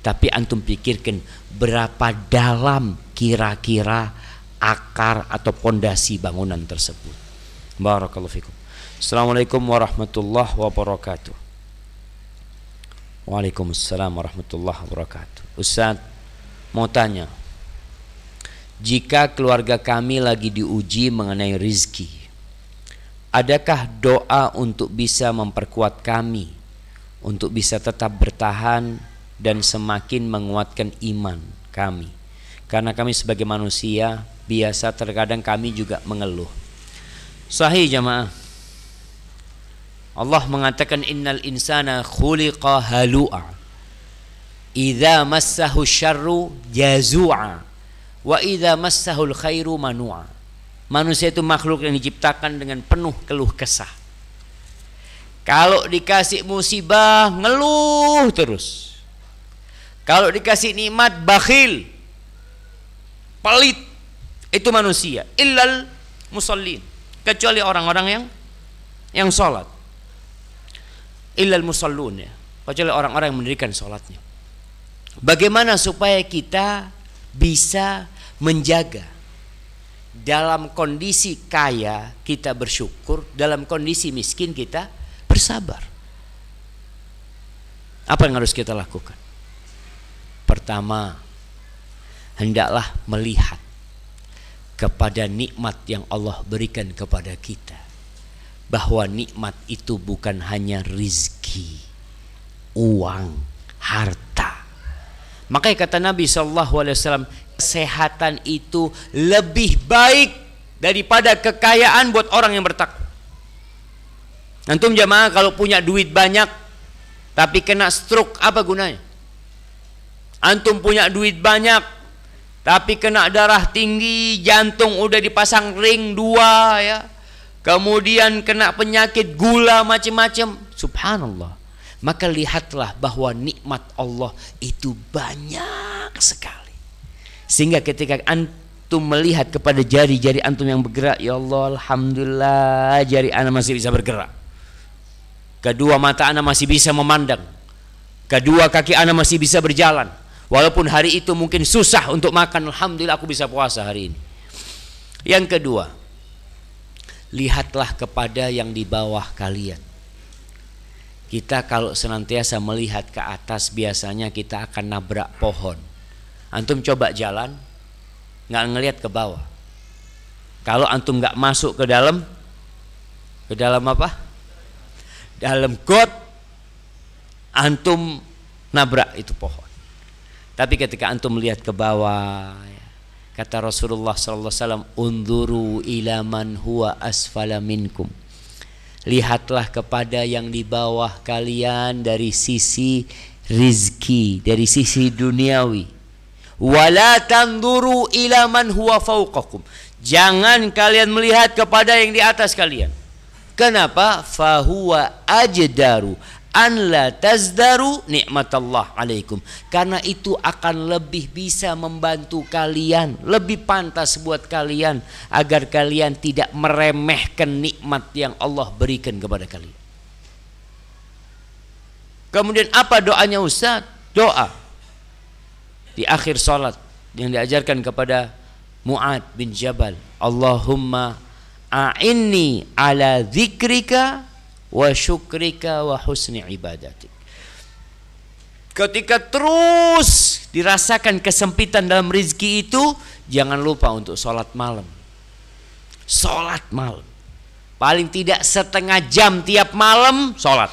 Tapi antum pikirkan berapa dalam kira-kira akar atau pondasi bangunan tersebut. Barakallahu fikum. Assalamualaikum warahmatullahi wabarakatuh. Waalaikumsalam warahmatullahi wabarakatuh. Ustaz, mau tanya. Jika keluarga kami lagi diuji mengenai rizki, adakah doa untuk bisa memperkuat kami, untuk bisa tetap bertahan dan semakin menguatkan iman kami? Karena kami sebagai manusia biasa terkadang kami juga mengeluh. Sahih jamaah. Allah mengatakan innal insana khuliqa halu'a. Idza massahu syarru jazu'a wa idza massahu khairu manu'a. Manusia itu makhluk yang diciptakan dengan penuh keluh kesah. Kalau dikasih musibah ngeluh terus. Kalau dikasih nikmat bakhil, pelit itu manusia illal musallin kecuali orang-orang yang yang sholat illal musallun ya kecuali orang-orang yang mendirikan sholatnya bagaimana supaya kita bisa menjaga dalam kondisi kaya kita bersyukur dalam kondisi miskin kita bersabar apa yang harus kita lakukan pertama hendaklah melihat kepada nikmat yang Allah berikan kepada kita. Bahwa nikmat itu bukan hanya rizki, uang, harta. Makanya kata Nabi Shallallahu Alaihi Wasallam, kesehatan itu lebih baik daripada kekayaan buat orang yang bertakwa. Antum jamaah kalau punya duit banyak tapi kena stroke apa gunanya? Antum punya duit banyak tapi kena darah tinggi, jantung udah dipasang ring dua ya. Kemudian kena penyakit gula macam-macam. Subhanallah. Maka lihatlah bahwa nikmat Allah itu banyak sekali. Sehingga ketika antum melihat kepada jari-jari antum yang bergerak, ya Allah, alhamdulillah jari ana masih bisa bergerak. Kedua mata ana masih bisa memandang. Kedua kaki ana masih bisa berjalan Walaupun hari itu mungkin susah untuk makan, alhamdulillah aku bisa puasa hari ini. Yang kedua, lihatlah kepada yang di bawah kalian. Kita kalau senantiasa melihat ke atas biasanya kita akan nabrak pohon. Antum coba jalan, nggak ngelihat ke bawah. Kalau antum nggak masuk ke dalam, ke dalam apa? Dalam got, antum nabrak itu pohon. Tapi ketika antum melihat ke bawah, ya, kata Rasulullah sallallahu alaihi wasallam, "Unduru ilaman huwa asfala minkum." Lihatlah kepada yang di bawah kalian dari sisi rizki, dari sisi duniawi. Wala tanduru ilaman huwa fauqakum, Jangan kalian melihat kepada yang di atas kalian. Kenapa? Fahuwa ajedaru an la tazdaru nikmatallah alaikum karena itu akan lebih bisa membantu kalian lebih pantas buat kalian agar kalian tidak meremehkan nikmat yang Allah berikan kepada kalian kemudian apa doanya Ustaz doa di akhir salat yang diajarkan kepada Mu'ad bin Jabal Allahumma a'inni ala zikrika wa syukrika wa husni ibadatik. Ketika terus dirasakan kesempitan dalam rizki itu, jangan lupa untuk sholat malam. Sholat malam. Paling tidak setengah jam tiap malam sholat.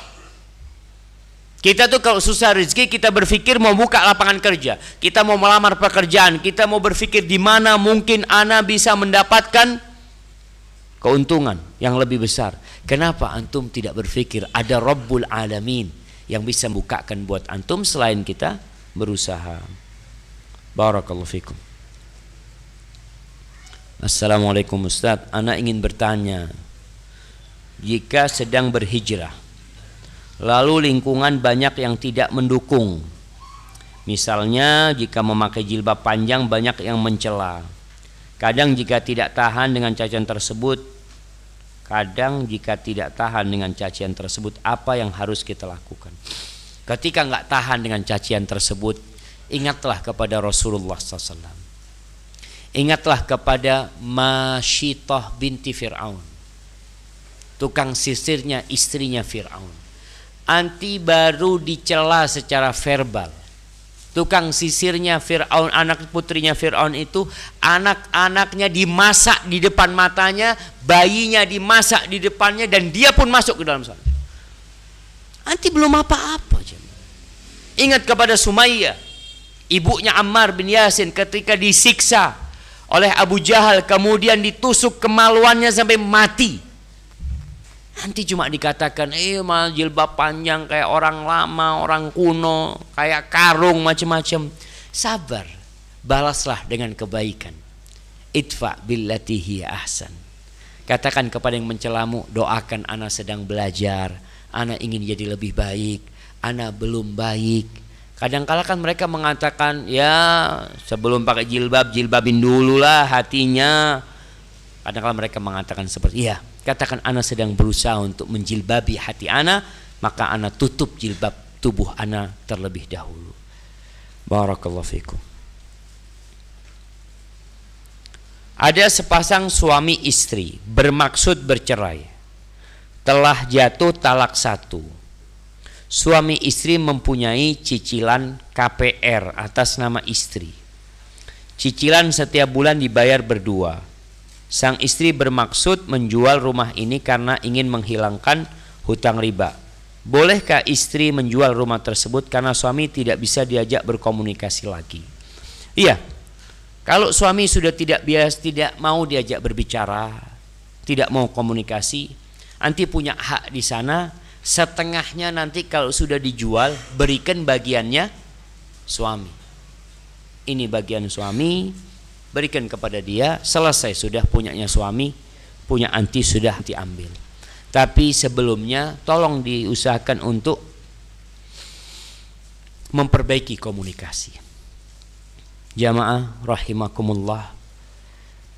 Kita tuh kalau susah rezeki kita berpikir mau buka lapangan kerja, kita mau melamar pekerjaan, kita mau berpikir di mana mungkin ana bisa mendapatkan keuntungan yang lebih besar. Kenapa antum tidak berpikir ada Rabbul Alamin yang bisa bukakan buat antum selain kita berusaha. Barakallahu fikum. Assalamualaikum Ustaz, anak ingin bertanya. Jika sedang berhijrah, lalu lingkungan banyak yang tidak mendukung. Misalnya jika memakai jilbab panjang banyak yang mencela. Kadang jika tidak tahan dengan cacian tersebut Kadang jika tidak tahan dengan cacian tersebut, apa yang harus kita lakukan? Ketika nggak tahan dengan cacian tersebut, ingatlah kepada Rasulullah SAW. Ingatlah kepada Masyitoh binti Fir'aun. Tukang sisirnya istrinya Fir'aun. Anti baru dicela secara verbal tukang sisirnya Fir'aun, anak putrinya Fir'aun itu anak-anaknya dimasak di depan matanya, bayinya dimasak di depannya dan dia pun masuk ke dalam sana. Nanti belum apa-apa. Ingat kepada Sumayyah, ibunya Ammar bin Yasin ketika disiksa oleh Abu Jahal kemudian ditusuk kemaluannya sampai mati Nanti cuma dikatakan, eh mal jilbab panjang kayak orang lama, orang kuno, kayak karung macam-macam. Sabar, balaslah dengan kebaikan. Itfa billatihi ahsan. Katakan kepada yang mencelamu, doakan anak sedang belajar, anak ingin jadi lebih baik, anak belum baik. Kadangkala kan mereka mengatakan, ya sebelum pakai jilbab, jilbabin dulu lah hatinya. Kadangkala mereka mengatakan seperti, iya Katakan ana sedang berusaha untuk menjilbabi hati ana, maka ana tutup jilbab tubuh ana terlebih dahulu. Barakallahu fikum. Ada sepasang suami istri bermaksud bercerai. Telah jatuh talak satu. Suami istri mempunyai cicilan KPR atas nama istri. Cicilan setiap bulan dibayar berdua. Sang istri bermaksud menjual rumah ini karena ingin menghilangkan hutang riba. Bolehkah istri menjual rumah tersebut karena suami tidak bisa diajak berkomunikasi lagi? Iya. Kalau suami sudah tidak bias, tidak mau diajak berbicara, tidak mau komunikasi, nanti punya hak di sana, setengahnya nanti kalau sudah dijual berikan bagiannya suami. Ini bagian suami, berikan kepada dia selesai sudah punyanya suami punya anti sudah diambil tapi sebelumnya tolong diusahakan untuk memperbaiki komunikasi jamaah rahimakumullah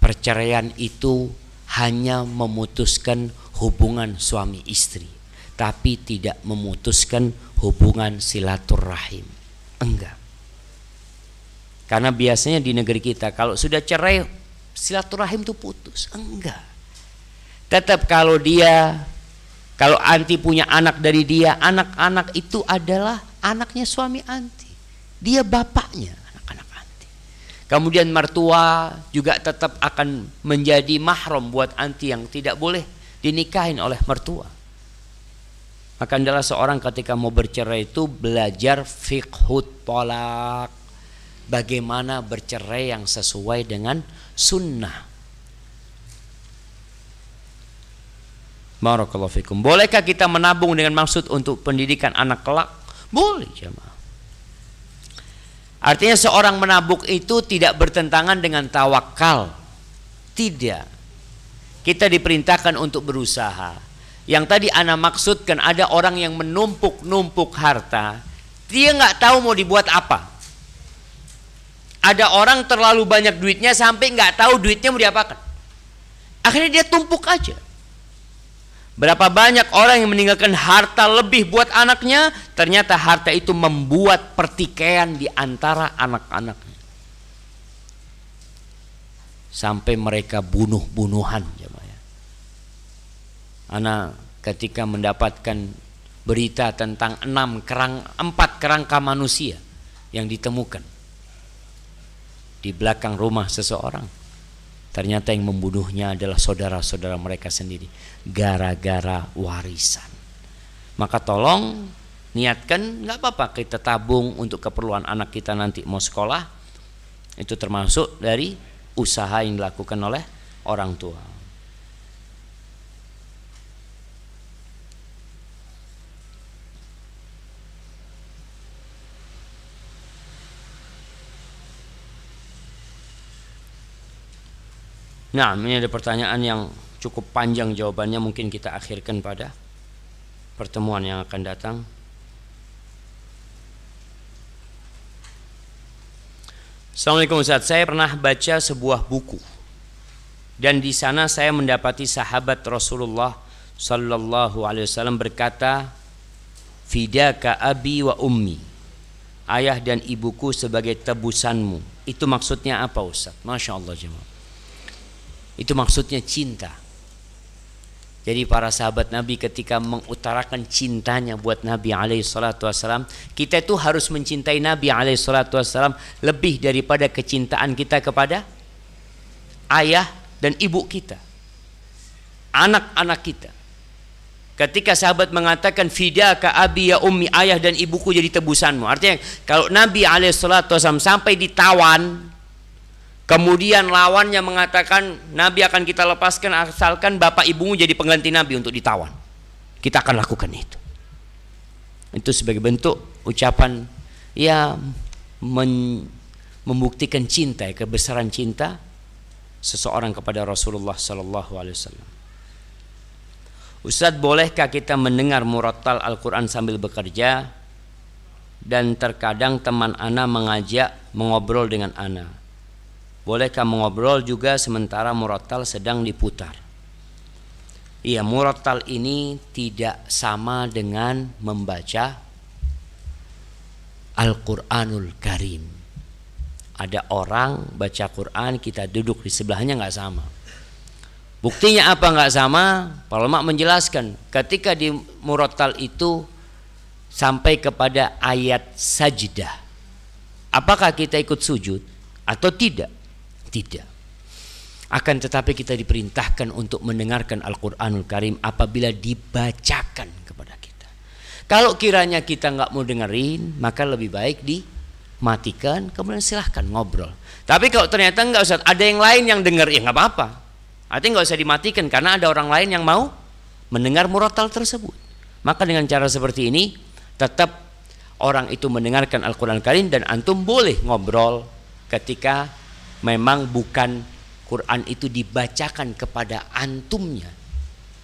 perceraian itu hanya memutuskan hubungan suami istri tapi tidak memutuskan hubungan silaturahim enggak karena biasanya di negeri kita kalau sudah cerai silaturahim itu putus. Enggak. Tetap kalau dia kalau anti punya anak dari dia, anak-anak itu adalah anaknya suami anti. Dia bapaknya anak-anak anti. Kemudian mertua juga tetap akan menjadi mahram buat anti yang tidak boleh dinikahin oleh mertua. Maka adalah seorang ketika mau bercerai itu belajar fiqhut tolak bagaimana bercerai yang sesuai dengan sunnah. Barakallahu fikum. Bolehkah kita menabung dengan maksud untuk pendidikan anak kelak? Boleh, jemaah. Artinya seorang menabung itu tidak bertentangan dengan tawakal. Tidak. Kita diperintahkan untuk berusaha. Yang tadi ana maksudkan ada orang yang menumpuk-numpuk harta, dia nggak tahu mau dibuat apa. Ada orang terlalu banyak duitnya sampai nggak tahu duitnya mau diapakan. Akhirnya dia tumpuk aja. Berapa banyak orang yang meninggalkan harta lebih buat anaknya, ternyata harta itu membuat pertikaian di antara anak-anaknya. Sampai mereka bunuh-bunuhan jemaah. Anak ketika mendapatkan berita tentang enam kerang empat kerangka manusia yang ditemukan di belakang rumah seseorang. Ternyata yang membunuhnya adalah saudara-saudara mereka sendiri gara-gara warisan. Maka tolong niatkan nggak apa-apa kita tabung untuk keperluan anak kita nanti mau sekolah. Itu termasuk dari usaha yang dilakukan oleh orang tua. Nah, ini ada pertanyaan yang cukup panjang jawabannya mungkin kita akhirkan pada pertemuan yang akan datang. Assalamualaikum Ustaz, saya pernah baca sebuah buku dan di sana saya mendapati sahabat Rasulullah Sallallahu Alaihi Wasallam berkata, "Fidaka abi wa ummi, ayah dan ibuku sebagai tebusanmu." Itu maksudnya apa Ustaz? Masya Allah jemaah. Itu maksudnya cinta. Jadi para sahabat Nabi ketika mengutarakan cintanya buat Nabi alaihi salatu wasalam, kita itu harus mencintai Nabi alaihi salatu wasalam lebih daripada kecintaan kita kepada ayah dan ibu kita. Anak-anak kita. Ketika sahabat mengatakan fidaka abi ya ummi ayah dan ibuku jadi tebusanmu. Artinya kalau Nabi alaihi salatu wasalam sampai ditawan Kemudian lawannya mengatakan Nabi akan kita lepaskan asalkan bapak ibumu jadi pengganti Nabi untuk ditawan. Kita akan lakukan itu. Itu sebagai bentuk ucapan ya men, membuktikan cinta ya, kebesaran cinta seseorang kepada Rasulullah Sallallahu Alaihi Wasallam. Ustadz bolehkah kita mendengar murattal Al-Quran sambil bekerja dan terkadang teman Ana mengajak mengobrol dengan Ana bolehkah mengobrol juga sementara murattal sedang diputar. Iya, murattal ini tidak sama dengan membaca Al-Quranul Karim. Ada orang baca Quran, kita duduk di sebelahnya nggak sama. Buktinya apa nggak sama? Pak Lemak menjelaskan, ketika di murattal itu sampai kepada ayat sajdah. Apakah kita ikut sujud atau tidak? Tidak. Akan tetapi kita diperintahkan untuk mendengarkan Al-Quranul Karim apabila dibacakan kepada kita. Kalau kiranya kita nggak mau dengerin, maka lebih baik dimatikan, kemudian silahkan ngobrol. Tapi kalau ternyata nggak usah, ada yang lain yang dengar ya nggak apa-apa. Artinya nggak usah dimatikan karena ada orang lain yang mau mendengar murotal tersebut. Maka dengan cara seperti ini, tetap orang itu mendengarkan Al-Quran Karim dan antum boleh ngobrol ketika memang bukan Quran itu dibacakan kepada antumnya.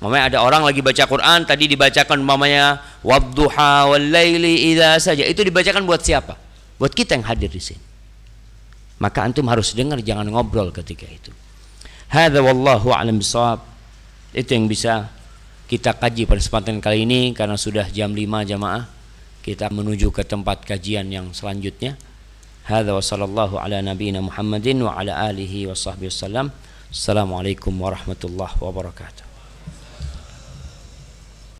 Mamanya ada orang lagi baca Quran tadi dibacakan mamanya wabduha walaili idza saja itu dibacakan buat siapa? Buat kita yang hadir di sini. Maka antum harus dengar jangan ngobrol ketika itu. Hadza wallahu alam bisawab. Itu yang bisa kita kaji pada kesempatan kali ini karena sudah jam 5 jamaah. Kita menuju ke tempat kajian yang selanjutnya. هذا وصلى الله على نبينا محمد وعلى آله وصحبه وسلم السلام عليكم ورحمة الله وبركاته